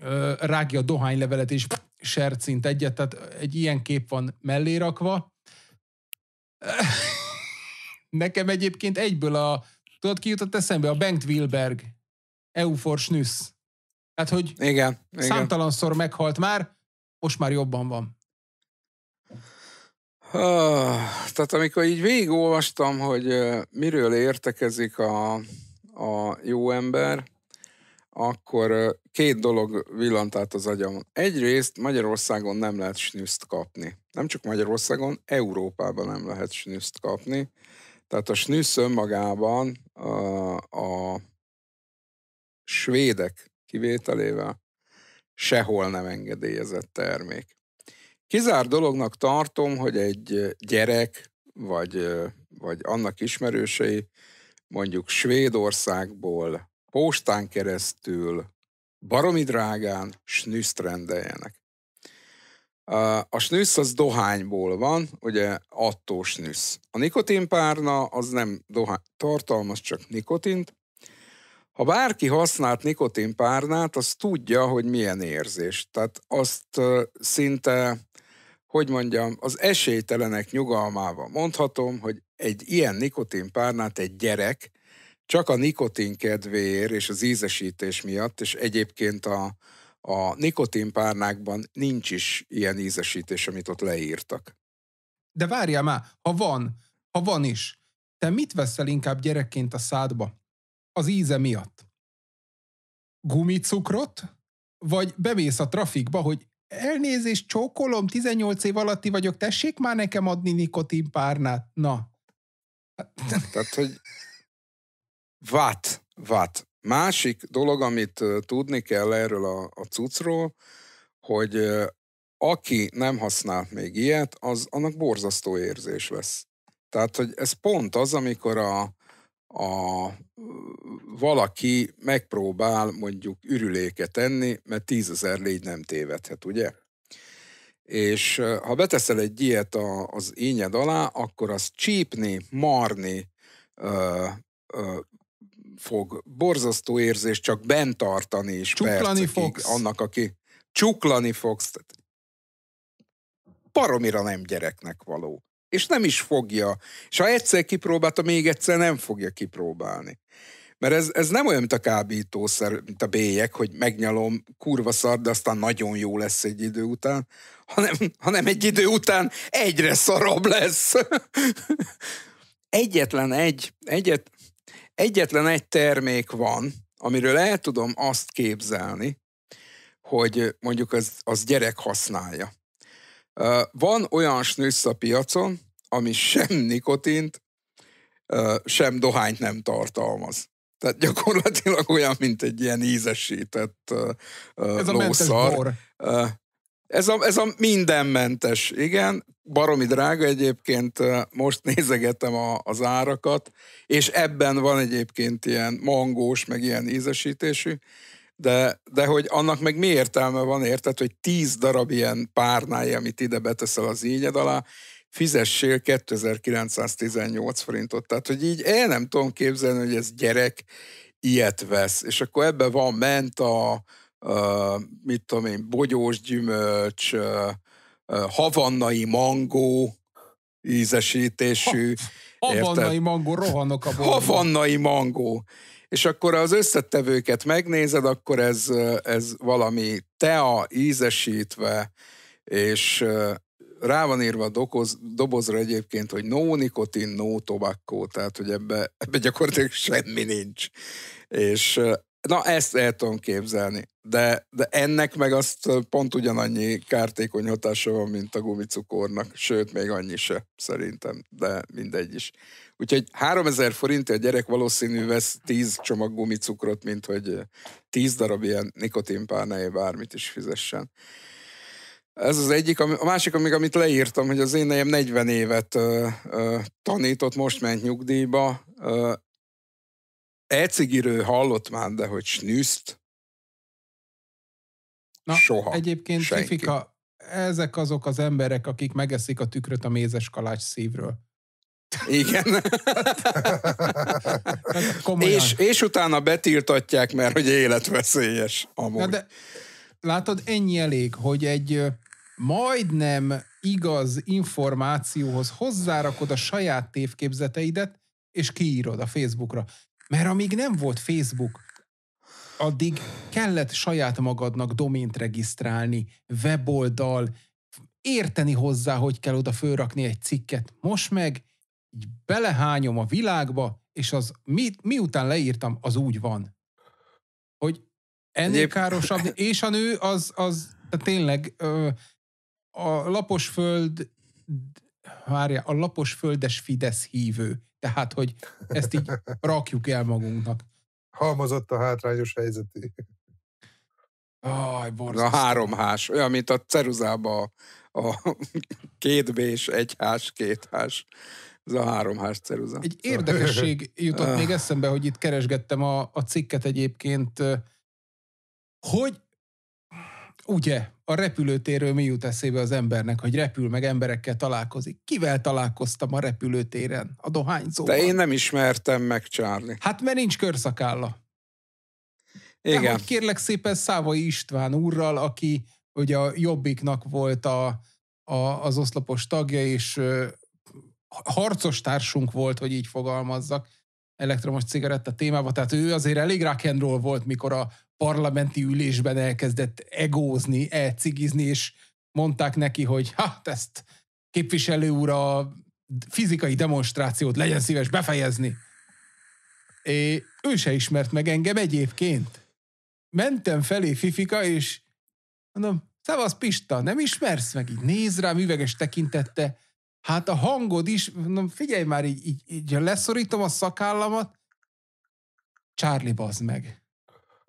ö, rágja a dohánylevelet és sercint egyet, tehát egy ilyen kép van mellé rakva. Nekem egyébként egyből a, tudod ki jutott eszembe? A Bengt Wilberg, Eufor Schnüss. Tehát, hogy igen, számtalanszor igen. meghalt már, most már jobban van. tehát amikor így végigolvastam, hogy miről értekezik a a jó ember, akkor két dolog villant át az agyamon. Egyrészt Magyarországon nem lehet snüszt kapni. Nem csak Magyarországon, Európában nem lehet snüszt kapni. Tehát a snüsz önmagában a, a svédek kivételével sehol nem engedélyezett termék. Kizár dolognak tartom, hogy egy gyerek, vagy, vagy annak ismerősei mondjuk Svédországból, postán keresztül, baromi drágán snüszt rendeljenek. A snüsz az dohányból van, ugye attó snüsz A nikotinpárna az nem dohány, tartalmaz csak nikotint. Ha bárki használt nikotinpárnát, az tudja, hogy milyen érzés. Tehát azt szinte hogy mondjam, az esélytelenek nyugalmával mondhatom, hogy egy ilyen nikotinpárnát egy gyerek csak a nikotin kedvéért és az ízesítés miatt, és egyébként a, a nikotinpárnákban nincs is ilyen ízesítés, amit ott leírtak. De várjál már, ha van, ha van is, te mit veszel inkább gyerekként a szádba? Az íze miatt. Gumicukrot? Vagy bemész a trafikba, hogy elnézést, csókolom, 18 év alatti vagyok, tessék már nekem adni nikotinpárnát. Na. Tehát, hogy vat, vat. Másik dolog, amit tudni kell erről a, a cucról, hogy aki nem használt még ilyet, az annak borzasztó érzés lesz. Tehát, hogy ez pont az, amikor a, a, valaki megpróbál mondjuk ürüléket enni, mert tízezer légy nem tévedhet, ugye? És ha beteszel egy ilyet az ínyed alá, akkor az csípni, marni ö, ö, fog. Borzasztó érzés csak bent tartani is. Csuklani percekig, fogsz. Annak, aki csuklani fogsz. Paromira nem gyereknek való. És nem is fogja. És ha egyszer kipróbálta, még egyszer nem fogja kipróbálni. Mert ez, ez nem olyan, mint a kábítószer, mint a bélyek, hogy megnyalom, kurva szar, de aztán nagyon jó lesz egy idő után, hanem, hanem egy idő után egyre szarabb lesz. egyetlen egy, egyet, egyetlen egy termék van, amiről el tudom azt képzelni, hogy mondjuk az, az gyerek használja. Van olyan snüssz a piacon, ami sem nikotint, sem dohányt nem tartalmaz. Tehát gyakorlatilag olyan, mint egy ilyen ízesített Ez a lószar. Ez a, ez a mindenmentes, igen, baromi drága egyébként, most nézegetem a, az árakat, és ebben van egyébként ilyen mangós, meg ilyen ízesítésű, de, de hogy annak meg mi értelme van, érted, hogy tíz darab ilyen párnája, amit ide beteszel az ínyed alá, fizessél 2918 forintot. Tehát, hogy így el nem tudom képzelni, hogy ez gyerek ilyet vesz. És akkor ebbe van menta, uh, mit tudom én, bogyós gyümölcs, uh, uh, havannai mangó ízesítésű. Ha, havannai érted? mangó, rohanok a bolyó. Havannai mangó és akkor az összetevőket megnézed, akkor ez, ez valami tea ízesítve, és rá van írva a doboz, dobozra egyébként, hogy no nikotin, no tobacco, tehát hogy ebbe, ebbe gyakorlatilag semmi nincs. És Na, ezt el tudom képzelni. De, de ennek meg azt pont ugyanannyi kártékony hatása van, mint a gumicukornak, sőt, még annyi se, szerintem, de mindegy is. Úgyhogy 3000 forint, a gyerek valószínű vesz 10 csomag gumicukrot, mint hogy 10 darab ilyen nikotinpárnáé bármit is fizessen. Ez az egyik. A másik, amíg, amit leírtam, hogy az én nejem 40 évet uh, uh, tanított, most ment nyugdíjba, uh, Ecigiről hallott már, de hogy snüszt? Na, Soha. Egyébként, senki. Fifika, ezek azok az emberek, akik megeszik a tükröt a mézes kalács szívről. Igen. Hát és, és utána betiltatják, mert hogy életveszélyes amúgy. Na de látod, ennyi elég, hogy egy majdnem igaz információhoz hozzárakod a saját tévképzeteidet, és kiírod a Facebookra. Mert amíg nem volt Facebook, addig kellett saját magadnak domént regisztrálni, weboldal, érteni hozzá, hogy kell oda fölrakni egy cikket. Most meg így belehányom a világba, és az mi, miután leírtam, az úgy van. Hogy ennél Egyéb... károsabb, és a nő az, az tényleg a laposföld várja, a laposföldes Fidesz hívő. Tehát, hogy ezt így rakjuk el magunknak. Halmozott a hátrányos helyzeti Aj, borzasztó. A három hás, olyan, mint a ceruzába a, a két bés, egy hás, két hás. Ez a három hás ceruza. Egy érdekesség jutott ah. még eszembe, hogy itt keresgettem a, a cikket egyébként, hogy Ugye, a repülőtérről mi jut eszébe az embernek, hogy repül, meg emberekkel találkozik? Kivel találkoztam a repülőtéren, a dohányzóval? De én nem ismertem meg, Charlie. Hát mert nincs körszakálla. Igen. Dehogy kérlek szépen Szávai István úrral, aki ugye a Jobbiknak volt a, a, az oszlopos tagja, és ö, harcos társunk volt, hogy így fogalmazzak, elektromos cigaretta témába, tehát ő azért elég rock'n'roll volt, mikor a parlamenti ülésben elkezdett egózni, elcigizni, és mondták neki, hogy ha, ezt képviselő úr a fizikai demonstrációt legyen szíves befejezni. É, ő se ismert meg engem egyébként. Mentem felé Fifika, és mondom, szavaz Pista, nem ismersz meg? Így néz rám üveges tekintette. Hát a hangod is, mondom, figyelj már, így, így, így leszorítom a szakállamat. Charlie bazd meg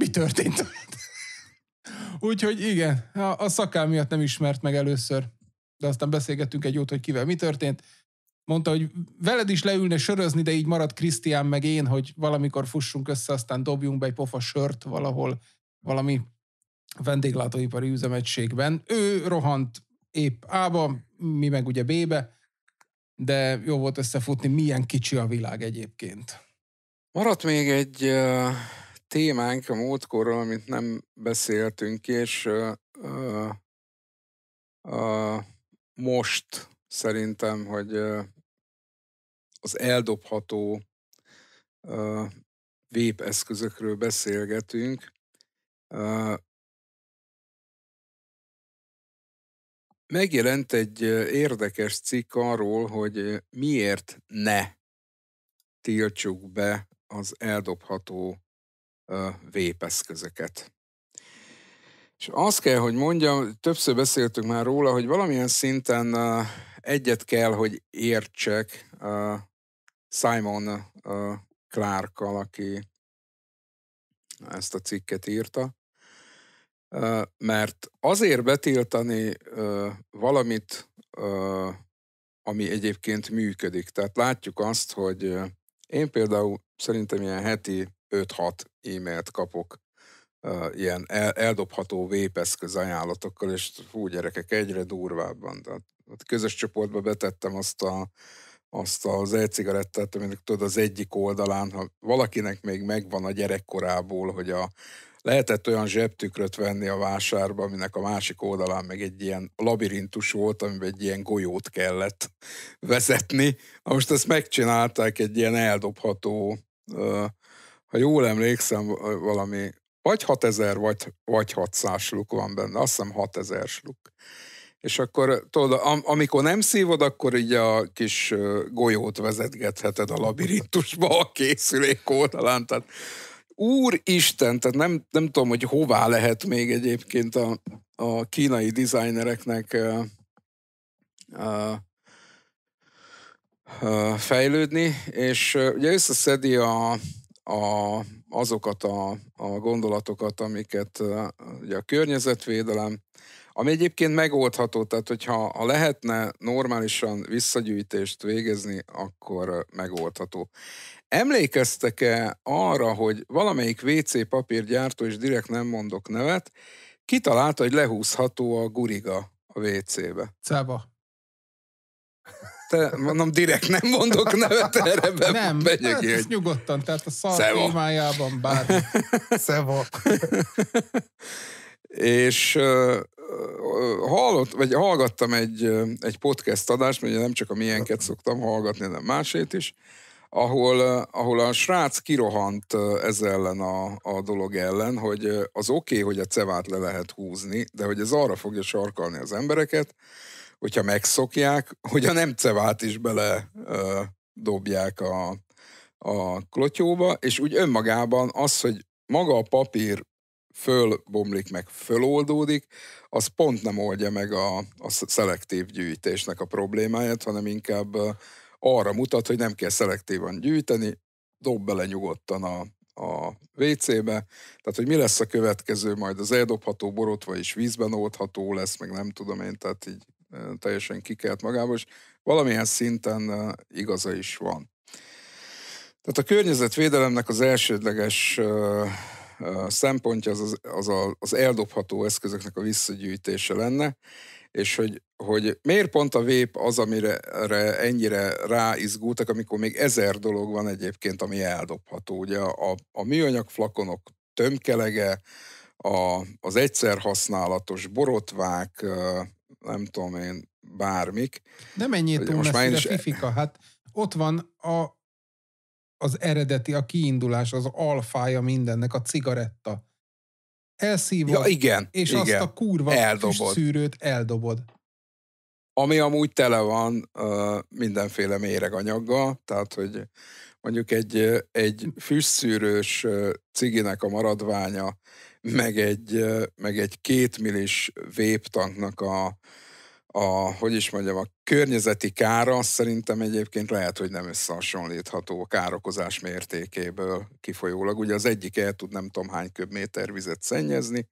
mi történt? Úgyhogy igen, a, a szakám miatt nem ismert meg először, de aztán beszélgettünk egy jót, hogy kivel mi történt. Mondta, hogy veled is leülne sörözni, de így maradt Krisztián meg én, hogy valamikor fussunk össze, aztán dobjunk be egy pofa sört valahol, valami vendéglátóipari üzemegységben. Ő rohant épp A-ba, mi meg ugye B-be, de jó volt összefutni, milyen kicsi a világ egyébként. Maradt még egy uh témánk a múltkorról, amit nem beszéltünk, és uh, uh, uh, most szerintem, hogy uh, az eldobható uh, eszközökről beszélgetünk. Uh, megjelent egy érdekes cikk arról, hogy miért ne tiltsuk be az eldobható vépeszközöket. És azt kell, hogy mondjam, többször beszéltünk már róla, hogy valamilyen szinten egyet kell, hogy értsek Simon clark aki ezt a cikket írta, mert azért betiltani valamit, ami egyébként működik. Tehát látjuk azt, hogy én például szerintem ilyen heti 5-6 e-mailt kapok uh, ilyen el, eldobható vépeszköz ajánlatokkal, és hú gyerekek, egyre durvábban. Tehát közös csoportba betettem azt a azt az e-cigarettát, aminek tudod az egyik oldalán, ha valakinek még megvan a gyerekkorából, hogy a, lehetett olyan zsebtükröt venni a vásárba, aminek a másik oldalán meg egy ilyen labirintus volt, amiben egy ilyen golyót kellett vezetni. Na most ezt megcsinálták egy ilyen eldobható uh, ha jól emlékszem, valami vagy 6000, vagy, vagy 600 sluk van benne, azt hiszem 6000 sluk. És akkor tudod, am, amikor nem szívod, akkor így a kis golyót vezetgetheted a labirintusba a készülék oldalán. Tehát úristen, tehát nem, nem tudom, hogy hová lehet még egyébként a, a kínai dizájnereknek fejlődni, és ugye összeszedi a a, azokat a, a gondolatokat, amiket ugye a környezetvédelem, ami egyébként megoldható, tehát hogyha ha lehetne normálisan visszagyűjtést végezni, akkor megoldható. Emlékeztek-e arra, hogy valamelyik WC papírgyártó, és direkt nem mondok nevet, kitalálta, hogy lehúzható a guriga a WC-be? Cába. Te, mondom, direkt nem mondok nevet erre, be, nem, megyek hát, nyugodtan, tehát a szar Szeva. témájában bármi. Szeva. És uh, hallott, vagy hallgattam egy, egy podcast adást, mert ugye nem csak a milyenket szoktam hallgatni, hanem másét is, ahol, ahol a srác kirohant ez ellen a, a dolog ellen, hogy az oké, okay, hogy a cevát le lehet húzni, de hogy ez arra fogja sarkalni az embereket, hogyha megszokják, hogy a nemcevát is bele ö, dobják a, a klotyóba, és úgy önmagában az, hogy maga a papír fölbomlik meg, föloldódik, az pont nem oldja meg a, a szelektív gyűjtésnek a problémáját, hanem inkább arra mutat, hogy nem kell szelektívan gyűjteni, dob bele nyugodtan a, a WC-be, tehát hogy mi lesz a következő, majd az eldobható borotva is vízben oldható lesz, meg nem tudom én, tehát így teljesen kikelt magából, és valamilyen szinten igaza is van. Tehát a környezetvédelemnek az elsődleges szempontja az, az, az, a, az eldobható eszközöknek a visszagyűjtése lenne, és hogy, hogy miért pont a vép az, amire erre ennyire ráizgultak, amikor még ezer dolog van egyébként, ami eldobható. Ugye a, a műanyag flakonok tömkelege, a, az egyszer használatos borotvák, nem tudom én, bármik. Nem mennyi túl messze, is... E- fifika, hát ott van a, az eredeti, a kiindulás, az alfája mindennek, a cigaretta. Elszívod, ja, igen, és igen. azt a kurva eldobod. szűrőt eldobod. Ami amúgy tele van uh, mindenféle méreganyaggal, tehát hogy mondjuk egy, egy hm. füstszűrős ciginek a maradványa meg egy, meg egy kétmillis véptanknak a, a, hogy is mondjam, a környezeti kára szerintem egyébként lehet, hogy nem összehasonlítható a károkozás mértékéből kifolyólag. Ugye az egyik el tud nem tudom hány köbméter vizet szennyezni,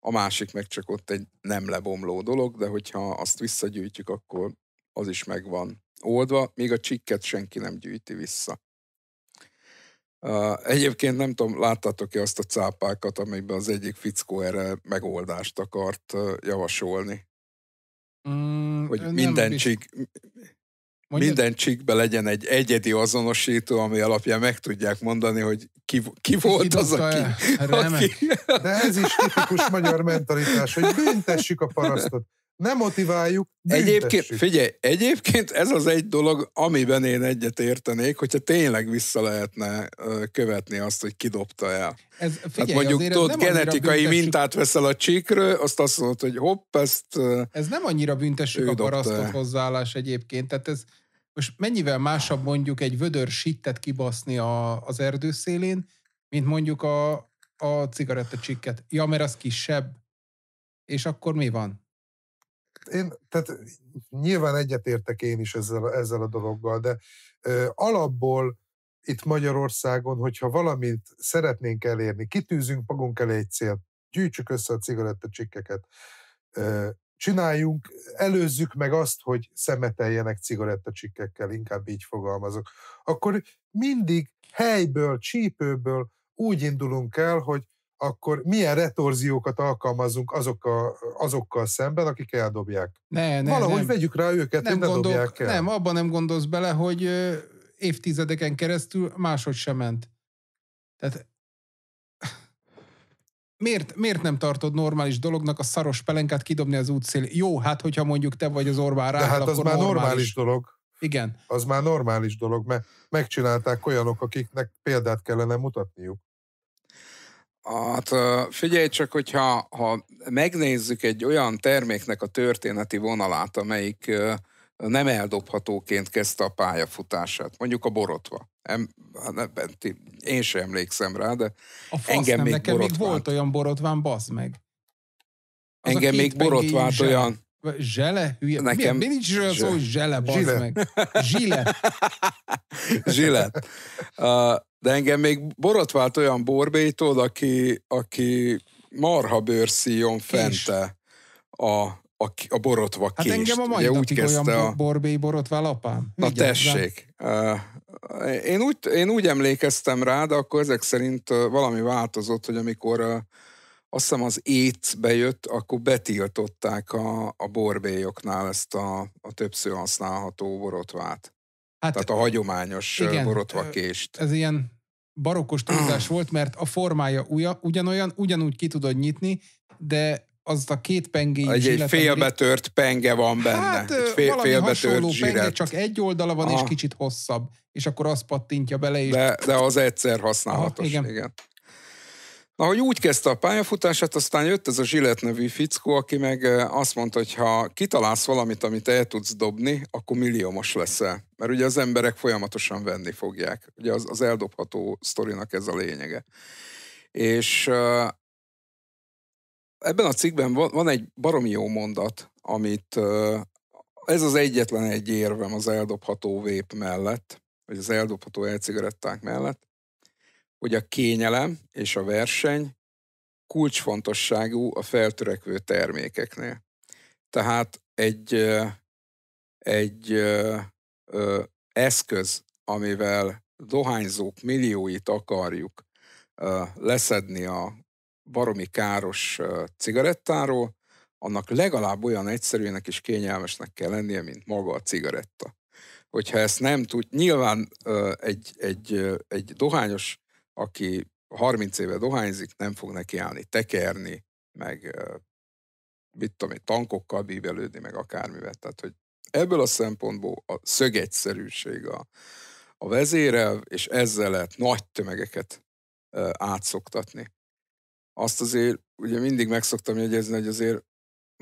a másik meg csak ott egy nem lebomló dolog, de hogyha azt visszagyűjtjük, akkor az is megvan oldva, még a csikket senki nem gyűjti vissza egyébként nem tudom, láttatok-e azt a cápákat, amelyben az egyik fickó erre megoldást akart javasolni? Mm, hogy minden csík, minden csíkbe legyen egy egyedi azonosító, ami alapján meg tudják mondani, hogy ki, ki volt ki az, aki, aki... De ez is tipikus magyar mentalitás, hogy büntessük a parasztot. Nem motiváljuk. Egyébként, figyelj, egyébként ez az egy dolog, amiben én egyet értenék, hogyha tényleg vissza lehetne követni azt, hogy kidobta el. Ez, hát figyelj, hát mondjuk azért tudod, genetikai büntessük... mintát veszel a csíkről, azt azt mondod, hogy hopp, ezt Ez nem annyira büntessük a parasztot hozzáállás egyébként. Tehát ez most mennyivel másabb mondjuk egy vödör sittet kibaszni a, az erdőszélén, szélén, mint mondjuk a, a cigarettacsikket. Ja, mert az kisebb. És akkor mi van? én, tehát nyilván egyetértek én is ezzel, ezzel a dologgal, de ö, alapból itt Magyarországon, hogyha valamit szeretnénk elérni, kitűzünk magunk elé egy célt, gyűjtsük össze a cigarettacsikkeket, csináljunk, előzzük meg azt, hogy szemeteljenek cigarettacsikkekkel, inkább így fogalmazok, akkor mindig helyből, csípőből úgy indulunk el, hogy akkor milyen retorziókat alkalmazunk azok a, azokkal szemben, akik eldobják. Ne, ne, Valahogy nem. vegyük rá őket, nem hogy ne gondol, dobják el. Nem, abban nem gondolsz bele, hogy évtizedeken keresztül máshogy sem ment. Tehát miért, miért nem tartod normális dolognak a szaros pelenkát kidobni az útszél? Jó, hát hogyha mondjuk te vagy az Orbán rá, De hát az már normális, normális dolog. Igen. Az már normális dolog, mert megcsinálták olyanok, akiknek példát kellene mutatniuk. Hát figyelj csak, hogyha ha megnézzük egy olyan terméknek a történeti vonalát, amelyik nem eldobhatóként kezdte a pályafutását, mondjuk a borotva. Em, hát benti, én sem emlékszem rá, de a fasz, engem nem, még nekem borotvált. még volt olyan borotván, basz meg. Az engem még borotvált olyan, Zsele? Hülye. Nekem... Mi, mi nincs zsele szó, hogy zsele, bazd Zsile. meg. Zsile. Zsile. Uh, de engem még borotvált olyan borbétól, aki, aki marha bőrszíjon fente a, a, a borotva hát kést. Hát engem a mai Ugye, úgy kezdte olyan a... borbély borotvál apám. Na Vigyázz, tessék. Uh, én úgy, én úgy emlékeztem rá, de akkor ezek szerint valami változott, hogy amikor azt hiszem az ét bejött, akkor betiltották a, a borbélyoknál ezt a, a többször használható borotvát. Hát, Tehát a hagyományos igen, borotvakést. Ez ilyen barokkos tudás volt, mert a formája uja, ugyanolyan, ugyanúgy ki tudod nyitni, de az a két pengé... Egy, egy félbetört penge van benne. Hát, egy fél, valami hasonló zsiret. penge, csak egy oldala van, Aha. és kicsit hosszabb. És akkor azt pattintja bele, és... De, de az egyszer használatos. Aha, igen. igen. Na, hogy úgy kezdte a pályafutását, aztán jött ez a Zsilet nevű fickó, aki meg azt mondta, hogy ha kitalálsz valamit, amit el tudsz dobni, akkor milliómos leszel. Mert ugye az emberek folyamatosan venni fogják. Ugye az, az eldobható sztorinak ez a lényege. És uh, ebben a cikkben van, van egy baromi jó mondat, amit uh, ez az egyetlen egy érvem az eldobható vép mellett, vagy az eldobható elcigaretták mellett, hogy a kényelem és a verseny kulcsfontosságú a feltörekvő termékeknél. Tehát egy, egy ö, ö, eszköz, amivel dohányzók millióit akarjuk ö, leszedni a baromi káros ö, cigarettáról, annak legalább olyan egyszerűnek és kényelmesnek kell lennie, mint maga a cigaretta. Hogyha ezt nem tud, nyilván ö, egy, egy, ö, egy dohányos aki 30 éve dohányzik, nem fog neki állni tekerni, meg mit tudom én, tankokkal bívelődni, meg akármivel. Tehát, hogy ebből a szempontból a szögegyszerűség a, a vezérel, és ezzel lehet nagy tömegeket e, átszoktatni. Azt azért ugye mindig megszoktam jegyezni, hogy azért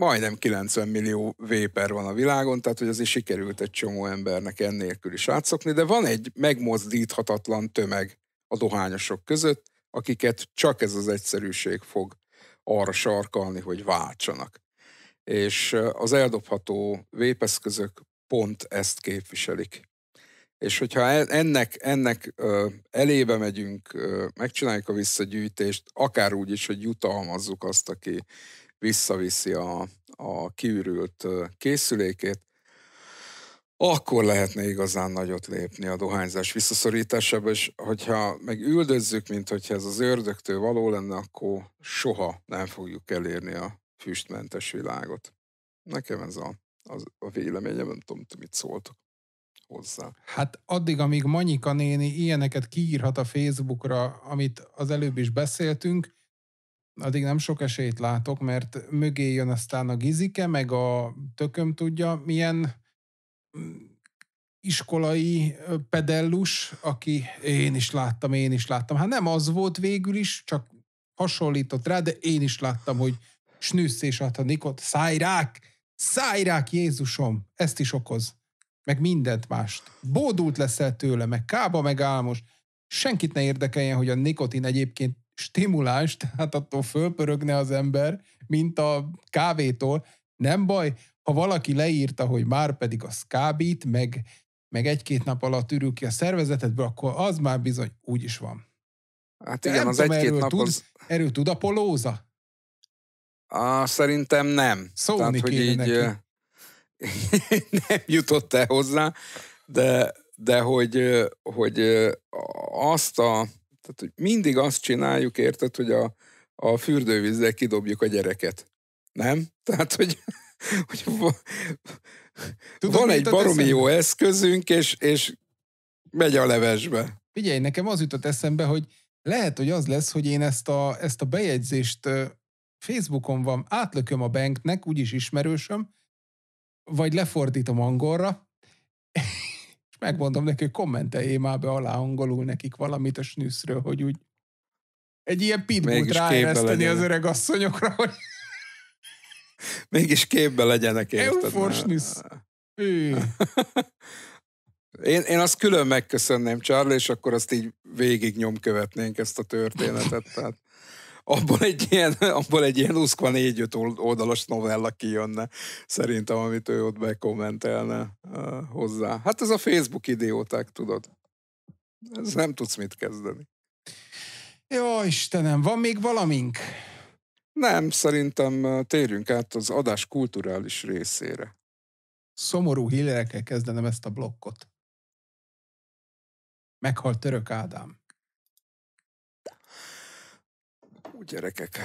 majdnem 90 millió véper van a világon, tehát hogy azért sikerült egy csomó embernek ennélkül is átszokni, de van egy megmozdíthatatlan tömeg, a dohányosok között, akiket csak ez az egyszerűség fog arra sarkalni, hogy váltsanak. És az eldobható vépeszközök pont ezt képviselik. És hogyha ennek, ennek elébe megyünk, megcsináljuk a visszagyűjtést, akár úgy is, hogy jutalmazzuk azt, aki visszaviszi a, a kiürült készülékét, akkor lehetne igazán nagyot lépni a dohányzás visszaszorításába, és hogyha meg üldözzük, mint hogyha ez az ördögtől való lenne, akkor soha nem fogjuk elérni a füstmentes világot. Nekem ez a, az, a véleményem, nem tudom, mit szóltok hozzá. Hát addig, amíg Manyika néni ilyeneket kiírhat a Facebookra, amit az előbb is beszéltünk, addig nem sok esélyt látok, mert mögé jön aztán a gizike, meg a tököm tudja, milyen iskolai pedellus, aki én is láttam, én is láttam. Hát nem az volt végül is, csak hasonlított rá, de én is láttam, hogy snűsz és Nikot, szájrák, szájrák Jézusom, ezt is okoz. Meg mindent mást. Bódult leszel tőle, meg kába, meg álmos. Senkit ne érdekeljen, hogy a nikotin egyébként stimulást, tehát attól fölpörögne az ember, mint a kávétól. Nem baj, ha valaki leírta, hogy már pedig a skábít, meg, meg egy-két nap alatt ürül ki a szervezetedből, akkor az már bizony úgy is van. Hát igen, nem az egy-két nap tud, az... Erről tud a polóza? A, szerintem nem. Szólni Tehát, hogy így neki. nem jutott el hozzá, de, de hogy, hogy azt a, tehát hogy mindig azt csináljuk, érted, hogy a, a fürdővízzel kidobjuk a gyereket. Nem? Tehát, hogy hogy Tudod, van egy baromi eszembe? jó eszközünk, és, és megy a levesbe. Figyelj, nekem az jutott eszembe, hogy lehet, hogy az lesz, hogy én ezt a, ezt a bejegyzést Facebookon van, átlököm a banknek, úgyis ismerősöm, vagy lefordítom angolra, és megmondom neki, hogy kommenteljé már be alá angolul nekik valamit a snűszről, hogy úgy egy ilyen pitbullt ráereszteni az öreg asszonyokra, hogy Mégis képbe legyenek, érted? Euforsnis. Én, én azt külön megköszönném, Charlie, és akkor azt így végig nyomkövetnénk ezt a történetet. Tehát abból egy ilyen, abból egy ilyen 24-5 oldalas novella kijönne, szerintem, amit ő ott bekommentelne uh, hozzá. Hát ez a Facebook idióták, tudod. Ez nem tudsz mit kezdeni. Jó, Istenem, van még valamink? Nem, szerintem térjünk át az adás kulturális részére. Szomorú hílelekkel kezdenem ezt a blokkot. Meghalt török Ádám. Úgy gyerekek.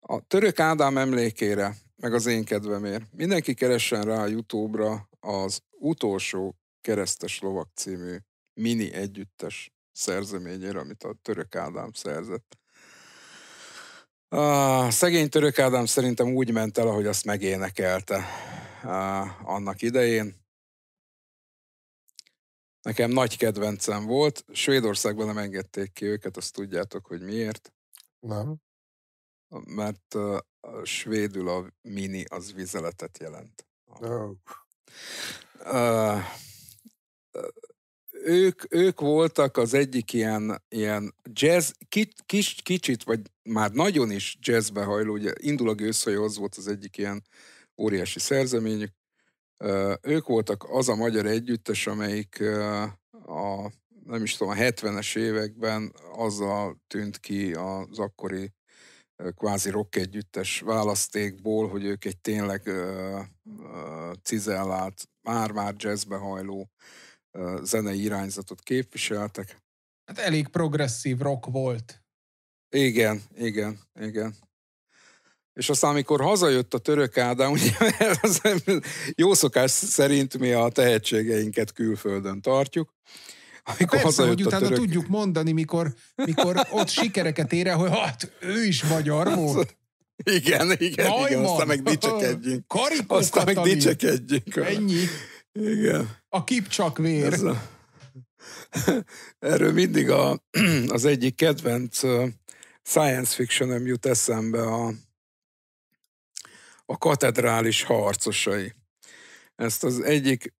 A török Ádám emlékére, meg az én kedvemért, mindenki keressen rá a Youtube-ra az utolsó keresztes lovak című mini együttes szerzeményére, amit a török Ádám szerzett a szegény török Ádám szerintem úgy ment el, ahogy azt megénekelte annak idején. Nekem nagy kedvencem volt. Svédországban nem engedték ki őket, azt tudjátok, hogy miért. Nem. Mert a svédül a mini az vizeletet jelent. No ők, ők voltak az egyik ilyen, ilyen jazz, kis, kicsit, vagy már nagyon is jazzbe hajló, ugye Indulag az volt az egyik ilyen óriási szerzeményük. Ők voltak az a magyar együttes, amelyik a, nem is tudom, a 70-es években azzal tűnt ki az akkori kvázi rock együttes választékból, hogy ők egy tényleg uh, uh, cizellált, már-már jazzbe hajló zenei irányzatot képviseltek. Hát elég progresszív rock volt. Igen, igen, igen. És aztán, amikor hazajött a török Ádám, ugye, mert az, jó szokás szerint mi a tehetségeinket külföldön tartjuk, amikor Persze, hazajött hogy utána török... tudjuk mondani, mikor, mikor ott sikereket ér hogy hát ő is magyar volt. Igen, igen, igen, aztán meg dicsekedjünk. Karikó aztán meg dicsekedjünk. Ennyi. Igen. A kip csak vér. a... Erről mindig a, az egyik kedvenc science fictionem jut eszembe a, a katedrális harcosai. Ezt az egyik,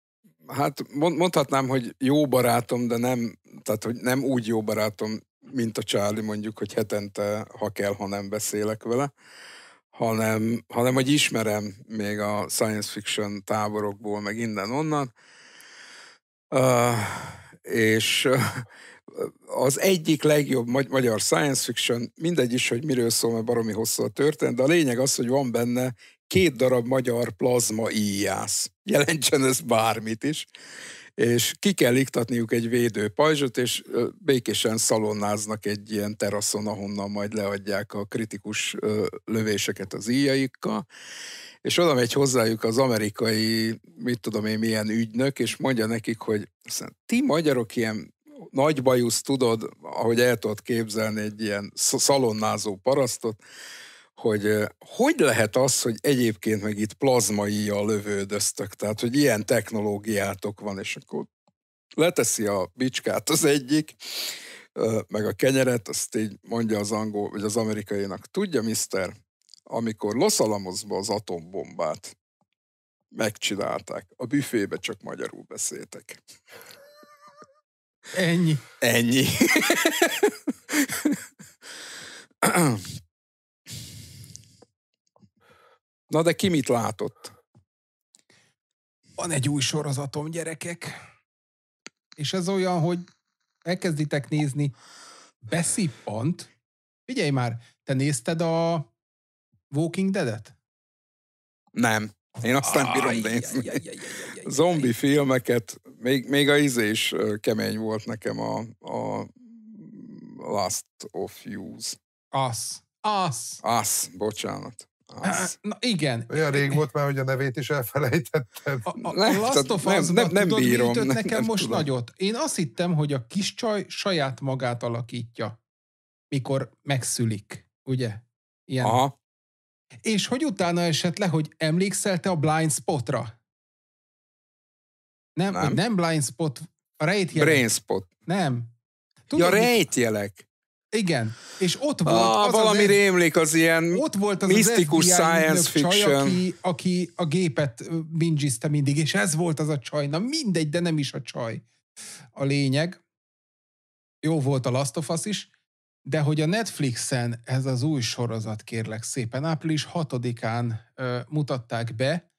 hát mondhatnám, hogy jó barátom, de nem, tehát hogy nem úgy jó barátom, mint a Charlie mondjuk, hogy hetente, ha kell, ha nem beszélek vele hanem, hanem hogy ismerem még a science fiction táborokból, meg innen-onnan. Uh, ah, és ah, az egyik legjobb magyar science fiction, mindegy is, hogy miről szól, mert baromi hosszú a történet, de a lényeg az, hogy van benne két darab magyar plazma íjász. Jelentsen ez bármit is és ki kell iktatniuk egy védő pajzsot, és békésen szalonnáznak egy ilyen teraszon, ahonnan majd leadják a kritikus lövéseket az íjaikkal, és oda megy hozzájuk az amerikai, mit tudom én, milyen ügynök, és mondja nekik, hogy ti magyarok ilyen nagy bajusz, tudod, ahogy el tudod képzelni egy ilyen szalonnázó parasztot, hogy hogy lehet az, hogy egyébként meg itt plazmaia lövődöztök, tehát hogy ilyen technológiátok van, és akkor leteszi a bicskát az egyik, meg a kenyeret, azt így mondja az angol, vagy az amerikainak, tudja, mister, amikor Los Alamosba az atombombát megcsinálták, a büfébe csak magyarul beszéltek. Ennyi. Ennyi. Na de ki mit látott? Van egy új sorozatom, gyerekek. És ez olyan, hogy elkezditek nézni, beszippant. Figyelj már, te nézted a Walking Dead-et? Nem. Én azt nem bírom nézni. Zombi filmeket, még, még a izé is kemény volt nekem a, a Last of Us. Az. Az. Az, bocsánat. Az. Na igen. Olyan rég volt már, hogy a nevét is elfelejtettem. A, a nem, Last of nem, nem, nem tudod, bírom. Nem, nekem nem most tudom. nagyot. Én azt hittem, hogy a kis csaj saját magát alakítja, mikor megszülik, ugye? Ilyen. Aha. És hogy utána esett le, hogy emlékszel te a Blind Spotra? Nem, nem, nem Blind Spot, a rejtjelek. Brain Spot. Nem. Tudod, ja, rejtjelek. Igen, és ott ah, volt ah, az valami az rémlik az ilyen ott volt az misztikus az science fiction. Csaj, aki, aki a gépet bingizte mindig, és ez volt az a csaj. Na mindegy, de nem is a csaj. A lényeg, jó volt a Last of Us is, de hogy a Netflixen ez az új sorozat, kérlek szépen, április 6-án ö, mutatták be,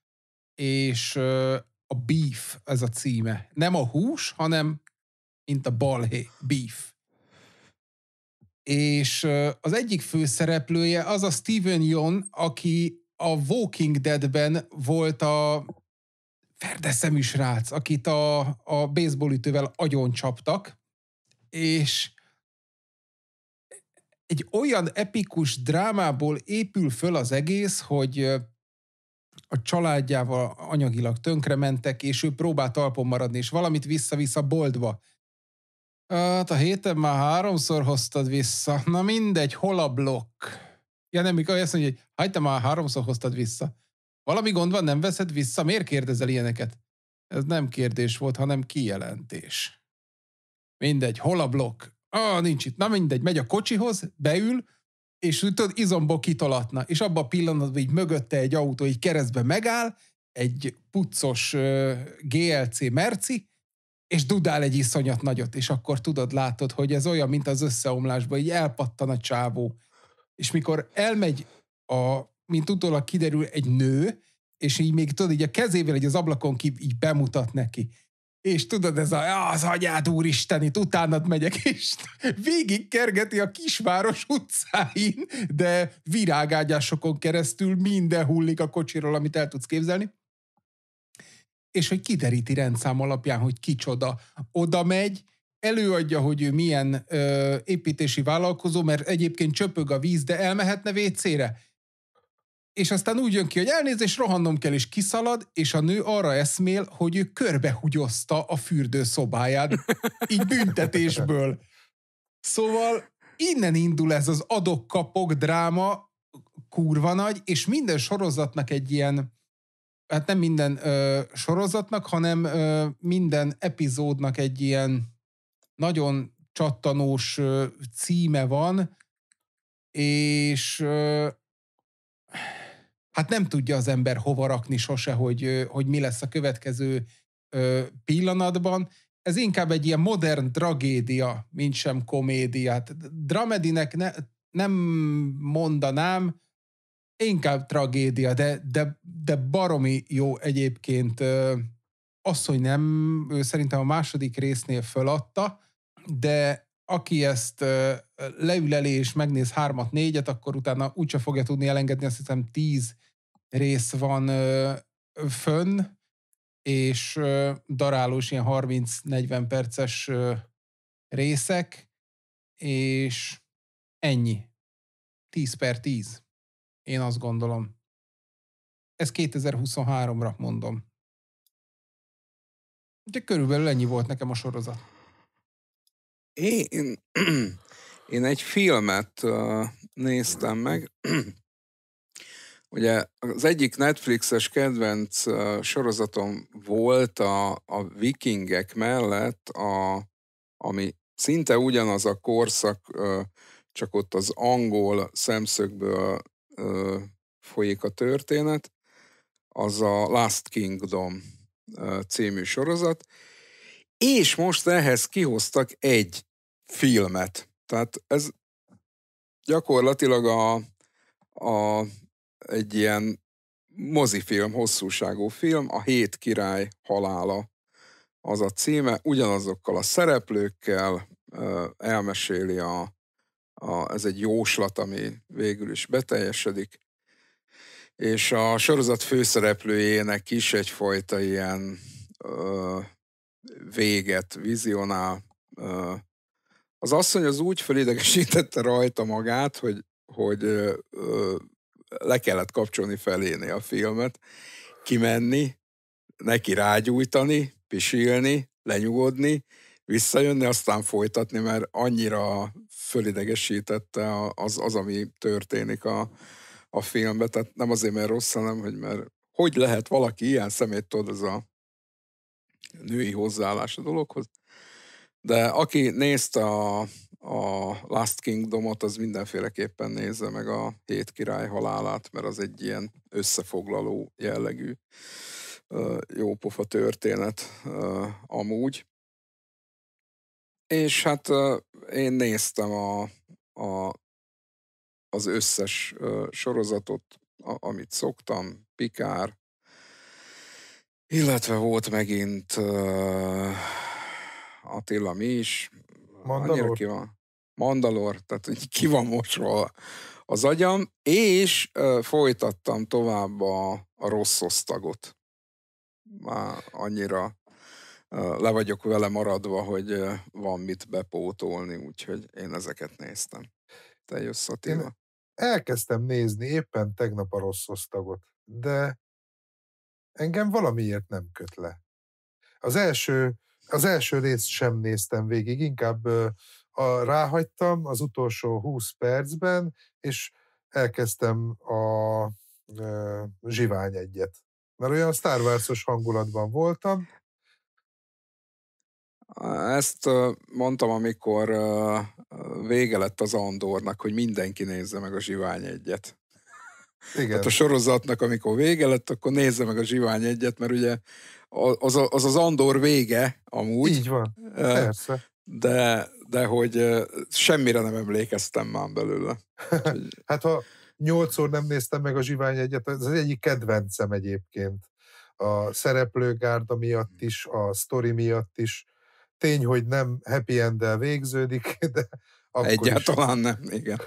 és ö, a Beef ez a címe. Nem a hús, hanem mint a balhé, Beef és az egyik főszereplője az a Steven Yeun, aki a Walking Deadben volt a ferdeszemű srác, akit a, a baseballütővel agyon csaptak, és egy olyan epikus drámából épül föl az egész, hogy a családjával anyagilag tönkrementek, és ő próbál talpon maradni, és valamit visszavisz a boldva, Hát a héten már háromszor hoztad vissza. Na mindegy, hol a blokk? Ja nem, mikor azt mondja, hogy hagyd már háromszor hoztad vissza. Valami gond van, nem veszed vissza? Miért kérdezel ilyeneket? Ez nem kérdés volt, hanem kijelentés. Mindegy, hol a blokk? Ah, nincs itt. Na mindegy, megy a kocsihoz, beül, és tudod, izomból kitolatna. És abban a pillanatban így mögötte egy autó így keresztbe megáll, egy puccos uh, GLC merci, és dudál egy iszonyat nagyot, és akkor tudod, látod, hogy ez olyan, mint az összeomlásban, így elpattan a csávó. És mikor elmegy a, mint utólag kiderül, egy nő, és így még tudod, így a kezével egy az ablakon ki így bemutat neki. És tudod, ez a, az anyád úristen, itt utánad megyek, és végig kergeti a kisváros utcáin, de virágágyásokon keresztül minden hullik a kocsiról, amit el tudsz képzelni és hogy kideríti rendszám alapján, hogy kicsoda. Oda megy, előadja, hogy ő milyen ö, építési vállalkozó, mert egyébként csöpög a víz, de elmehetne vécére. És aztán úgy jön ki, hogy elnézés, rohannom kell, és kiszalad, és a nő arra eszmél, hogy ő körbehugyozta a fürdőszobáját, így büntetésből. Szóval innen indul ez az adok-kapok dráma, kurva nagy, és minden sorozatnak egy ilyen hát nem minden ö, sorozatnak, hanem ö, minden epizódnak egy ilyen nagyon csattanós ö, címe van, és ö, hát nem tudja az ember hova rakni sose, hogy, ö, hogy mi lesz a következő ö, pillanatban. Ez inkább egy ilyen modern tragédia, mint sem komédiát. Dramedinek ne, nem mondanám, inkább tragédia, de, de, de baromi jó egyébként az, hogy nem, ő szerintem a második résznél föladta, de aki ezt leüleli és megnéz hármat, négyet, akkor utána úgyse fogja tudni elengedni, azt hiszem tíz rész van fönn, és darálós ilyen 30-40 perces részek, és ennyi. 10 per 10. Én azt gondolom. Ez 2023-ra mondom. De körülbelül ennyi volt nekem a sorozat. Én, én egy filmet néztem meg. Ugye az egyik Netflixes kedvenc sorozatom volt a, a vikingek mellett, a, ami szinte ugyanaz a korszak, csak ott az angol szemszögből ö, folyik a történet, az a Last Kingdom ö, című sorozat, és most ehhez kihoztak egy filmet. Tehát ez gyakorlatilag a, a, egy ilyen mozifilm, hosszúságú film, a Hét király halála az a címe, ugyanazokkal a szereplőkkel elmeséli a, a, ez egy jóslat, ami végül is beteljesedik, és a sorozat főszereplőjének is egyfajta ilyen ö, véget vizionál. Ö, az asszony az úgy felidegesítette rajta magát, hogy, hogy ö, ö, le kellett kapcsolni feléni a filmet, kimenni, neki rágyújtani, pisilni, lenyugodni, visszajönni, aztán folytatni, mert annyira fölidegesítette az, az ami történik a, a filmben. Tehát nem azért, mert rossz, hanem hogy mert hogy lehet valaki ilyen szemét tudod, ez a női hozzáállás a dologhoz. De aki nézte a, a Last Kingdomot, az mindenféleképpen nézze meg a Hét király halálát, mert az egy ilyen összefoglaló jellegű jópofa történet amúgy. És hát én néztem a, a, az összes sorozatot, amit szoktam, Pikár, illetve volt megint uh, Attila mi is. Mandalor. Ki van. Mandalor, tehát hogy ki van mosolva az agyam, és uh, folytattam tovább a, a rossz osztagot. Már annyira le vagyok vele maradva, hogy van mit bepótolni, úgyhogy én ezeket néztem. Te jössz, Attila? Én elkezdtem nézni éppen tegnap a rossz osztagot, de engem valamiért nem köt le. Az első, az első részt sem néztem végig, inkább a, ráhagytam az utolsó 20 percben, és elkezdtem a a zsivány egyet. Mert olyan Star Wars-os hangulatban voltam. Ezt mondtam, amikor vége lett az Andornak, hogy mindenki nézze meg a Zsivány egyet. Igen. Hát a sorozatnak, amikor vége lett, akkor nézze meg a Zsivány egyet, mert ugye az az, az Andor vége amúgy. Így van, persze. De, de hogy semmire nem emlékeztem már belőle. hát ha nyolcszor nem néztem meg a Zsivány egyet, ez az egyik kedvencem egyébként. A szereplőgárda miatt is, a sztori miatt is, Tény, hogy nem happy end végződik, de akkor Egyáltalán is, nem, igen.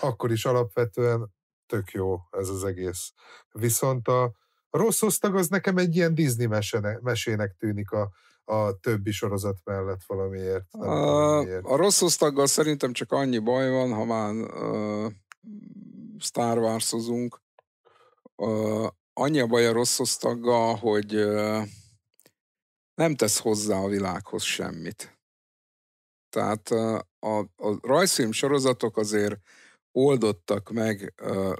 Akkor is alapvetően tök jó ez az egész. Viszont a rossz osztag az nekem egy ilyen Disney mesene, mesének tűnik a, a többi sorozat mellett valamiért. Nem a, valamiért. a rossz osztaggal szerintem csak annyi baj van, ha már uh, Star Wars-ozunk, uh, annyi a baj a rossz osztaggal, hogy uh, nem tesz hozzá a világhoz semmit. Tehát a, a rajzfilm sorozatok azért oldottak meg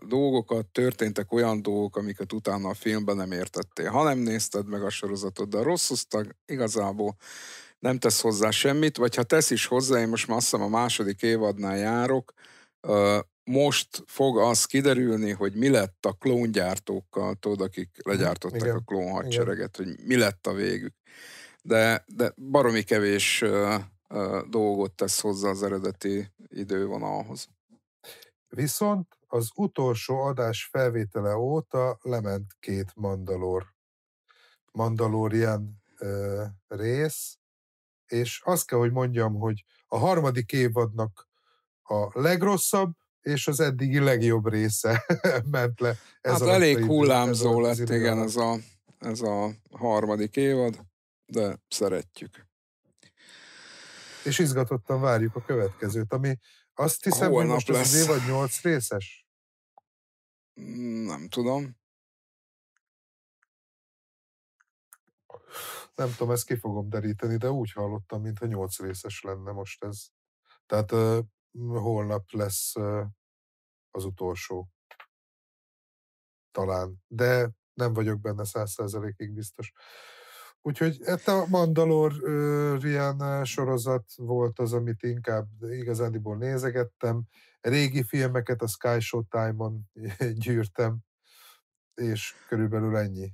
dolgokat, történtek olyan dolgok, amiket utána a filmben nem értettél. Ha nem nézted meg a sorozatot, de rosszúztak, igazából nem tesz hozzá semmit, vagy ha tesz is hozzá, én most már azt hiszem a második évadnál járok, most fog az kiderülni, hogy mi lett a klóngyártókkal, tudod, akik mhm, legyártották Igen. a klónhadsereget, Igen. hogy mi lett a végük. De, de baromi kevés uh, uh, dolgot tesz hozzá az eredeti idővonalhoz. Viszont az utolsó adás felvétele óta lement két Mandalor, Mandalorian uh, rész, és azt kell, hogy mondjam, hogy a harmadik évadnak a legrosszabb, és az eddigi legjobb része ment le. Ez hát elég idő, hullámzó ez lett, igen, ez a, ez a harmadik évad, de szeretjük. És izgatottan várjuk a következőt, ami azt hiszem, hogy most lesz. az évad nyolc részes? Nem tudom. Nem tudom, ezt ki fogom deríteni, de úgy hallottam, mintha nyolc részes lenne most ez. Tehát holnap lesz az utolsó. Talán. De nem vagyok benne százszerzelékig biztos. Úgyhogy hát a Mandalorian sorozat volt az, amit inkább igazándiból nézegettem. Régi filmeket a Sky Show time on gyűrtem, és körülbelül ennyi.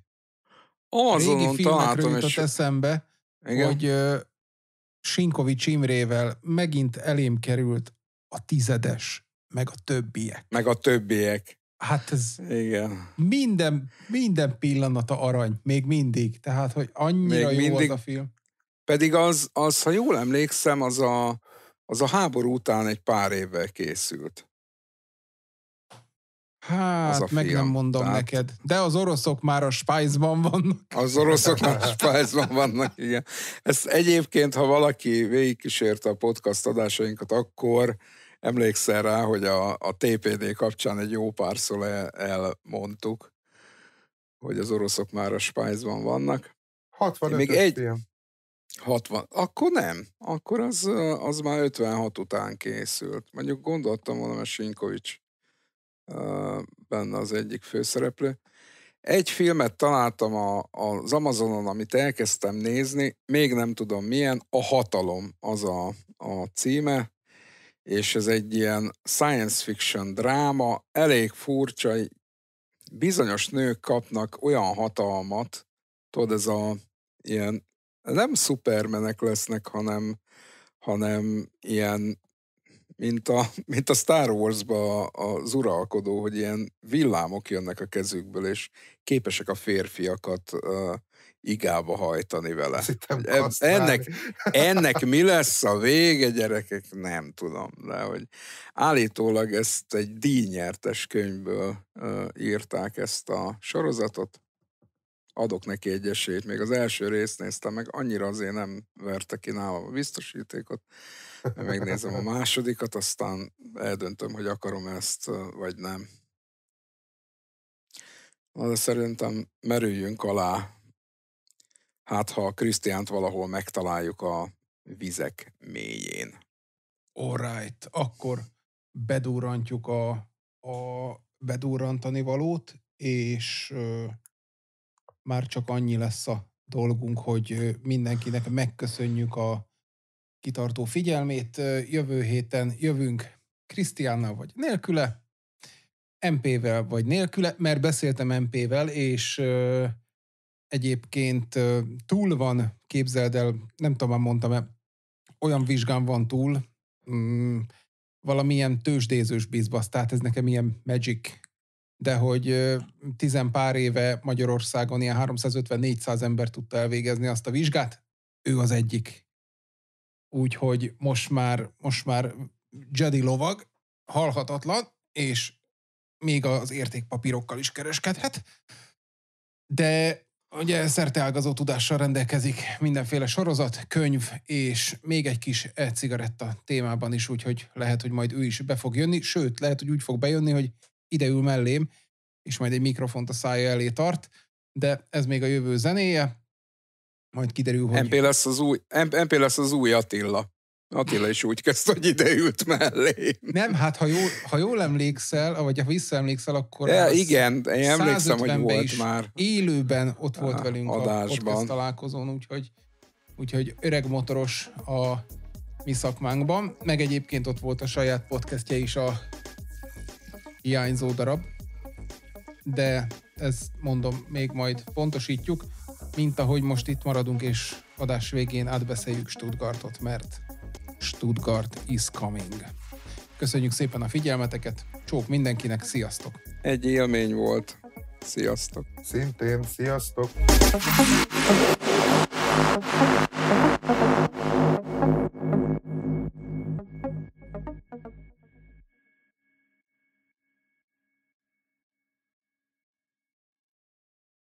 Amazonon Régi találtam és... eszembe, Igen? hogy uh, Sinkovics Imrével megint elém került a tizedes, meg a többiek. Meg a többiek. Hát ez Igen. Minden, minden pillanata arany, még mindig. Tehát, hogy annyira még jó mindig, az a film. Pedig az, az, ha jól emlékszem, az a, az a háború után egy pár évvel készült. Hát, meg fiam. nem mondom Tehát... neked. De az oroszok már a spájzban vannak. Az oroszok már a spájzban vannak, igen. Ezt egyébként, ha valaki végigkísérte a podcast adásainkat, akkor emlékszel rá, hogy a, a TPD kapcsán egy jó párszor el, elmondtuk, hogy az oroszok már a spájzban vannak. 65 még egy, 60, akkor nem. Akkor az, az már 56 után készült. Mondjuk gondoltam volna, mert Sinkovics benne az egyik főszereplő. Egy filmet találtam a, az Amazonon, amit elkezdtem nézni, még nem tudom milyen, A Hatalom az a, a címe és ez egy ilyen science fiction dráma, elég furcsa, bizonyos nők kapnak olyan hatalmat, tudod, ez a ilyen, nem szupermenek lesznek, hanem, hanem ilyen, mint a, mint a Star Wars-ba az uralkodó, hogy ilyen villámok jönnek a kezükből, és képesek a férfiakat uh, igába hajtani vele. Hittem, ennek, ennek mi lesz a vége, gyerekek? Nem tudom, de hogy állítólag ezt egy díjnyertes könyvből írták ezt a sorozatot, adok neki egy esélyt. Még az első részt néztem meg, annyira azért nem verte ki nálam a biztosítékot. Megnézem a másodikat, aztán eldöntöm, hogy akarom ezt, vagy nem. Na, de szerintem merüljünk alá hát ha Krisztiánt valahol megtaláljuk a vizek mélyén. Alright, akkor bedurrantjuk a, a bedurrantani valót, és ö, már csak annyi lesz a dolgunk, hogy mindenkinek megköszönjük a kitartó figyelmét. Jövő héten jövünk Krisztiánnal vagy nélküle, MP-vel vagy nélküle, mert beszéltem MP-vel, és ö, egyébként túl van, képzeld el, nem tudom, mondtam-e, olyan vizsgán van túl, mm, valamilyen tőzsdézős bizbasz, tehát ez nekem ilyen magic, de hogy tizen pár éve Magyarországon ilyen 350-400 ember tudta elvégezni azt a vizsgát, ő az egyik. Úgyhogy most már, most már Jedi lovag, halhatatlan, és még az értékpapírokkal is kereskedhet, de Ugye szerteágazó tudással rendelkezik mindenféle sorozat, könyv és még egy kis e cigaretta témában is, úgyhogy lehet, hogy majd ő is be fog jönni, sőt, lehet, hogy úgy fog bejönni, hogy ide ül mellém, és majd egy mikrofont a szája elé tart, de ez még a jövő zenéje, majd kiderül, hogy... MP lesz az új, MP lesz az új Attila. Attila is úgy kezd, hogy ide ült mellé. Nem, hát ha jól, ha jól emlékszel, vagy ha visszaemlékszel, akkor De, igen, én emlékszem, hogy volt is már. Élőben ott volt á, velünk adásban. a találkozón, úgyhogy, úgyhogy öreg motoros a mi szakmánkban, meg egyébként ott volt a saját podcastje is a hiányzó darab, de ezt mondom, még majd pontosítjuk, mint ahogy most itt maradunk, és adás végén átbeszéljük Stuttgartot, mert Stuttgart is coming. Köszönjük szépen a figyelmeteket, csók mindenkinek, sziasztok! Egy élmény volt. Sziasztok! Szintén, sziasztok!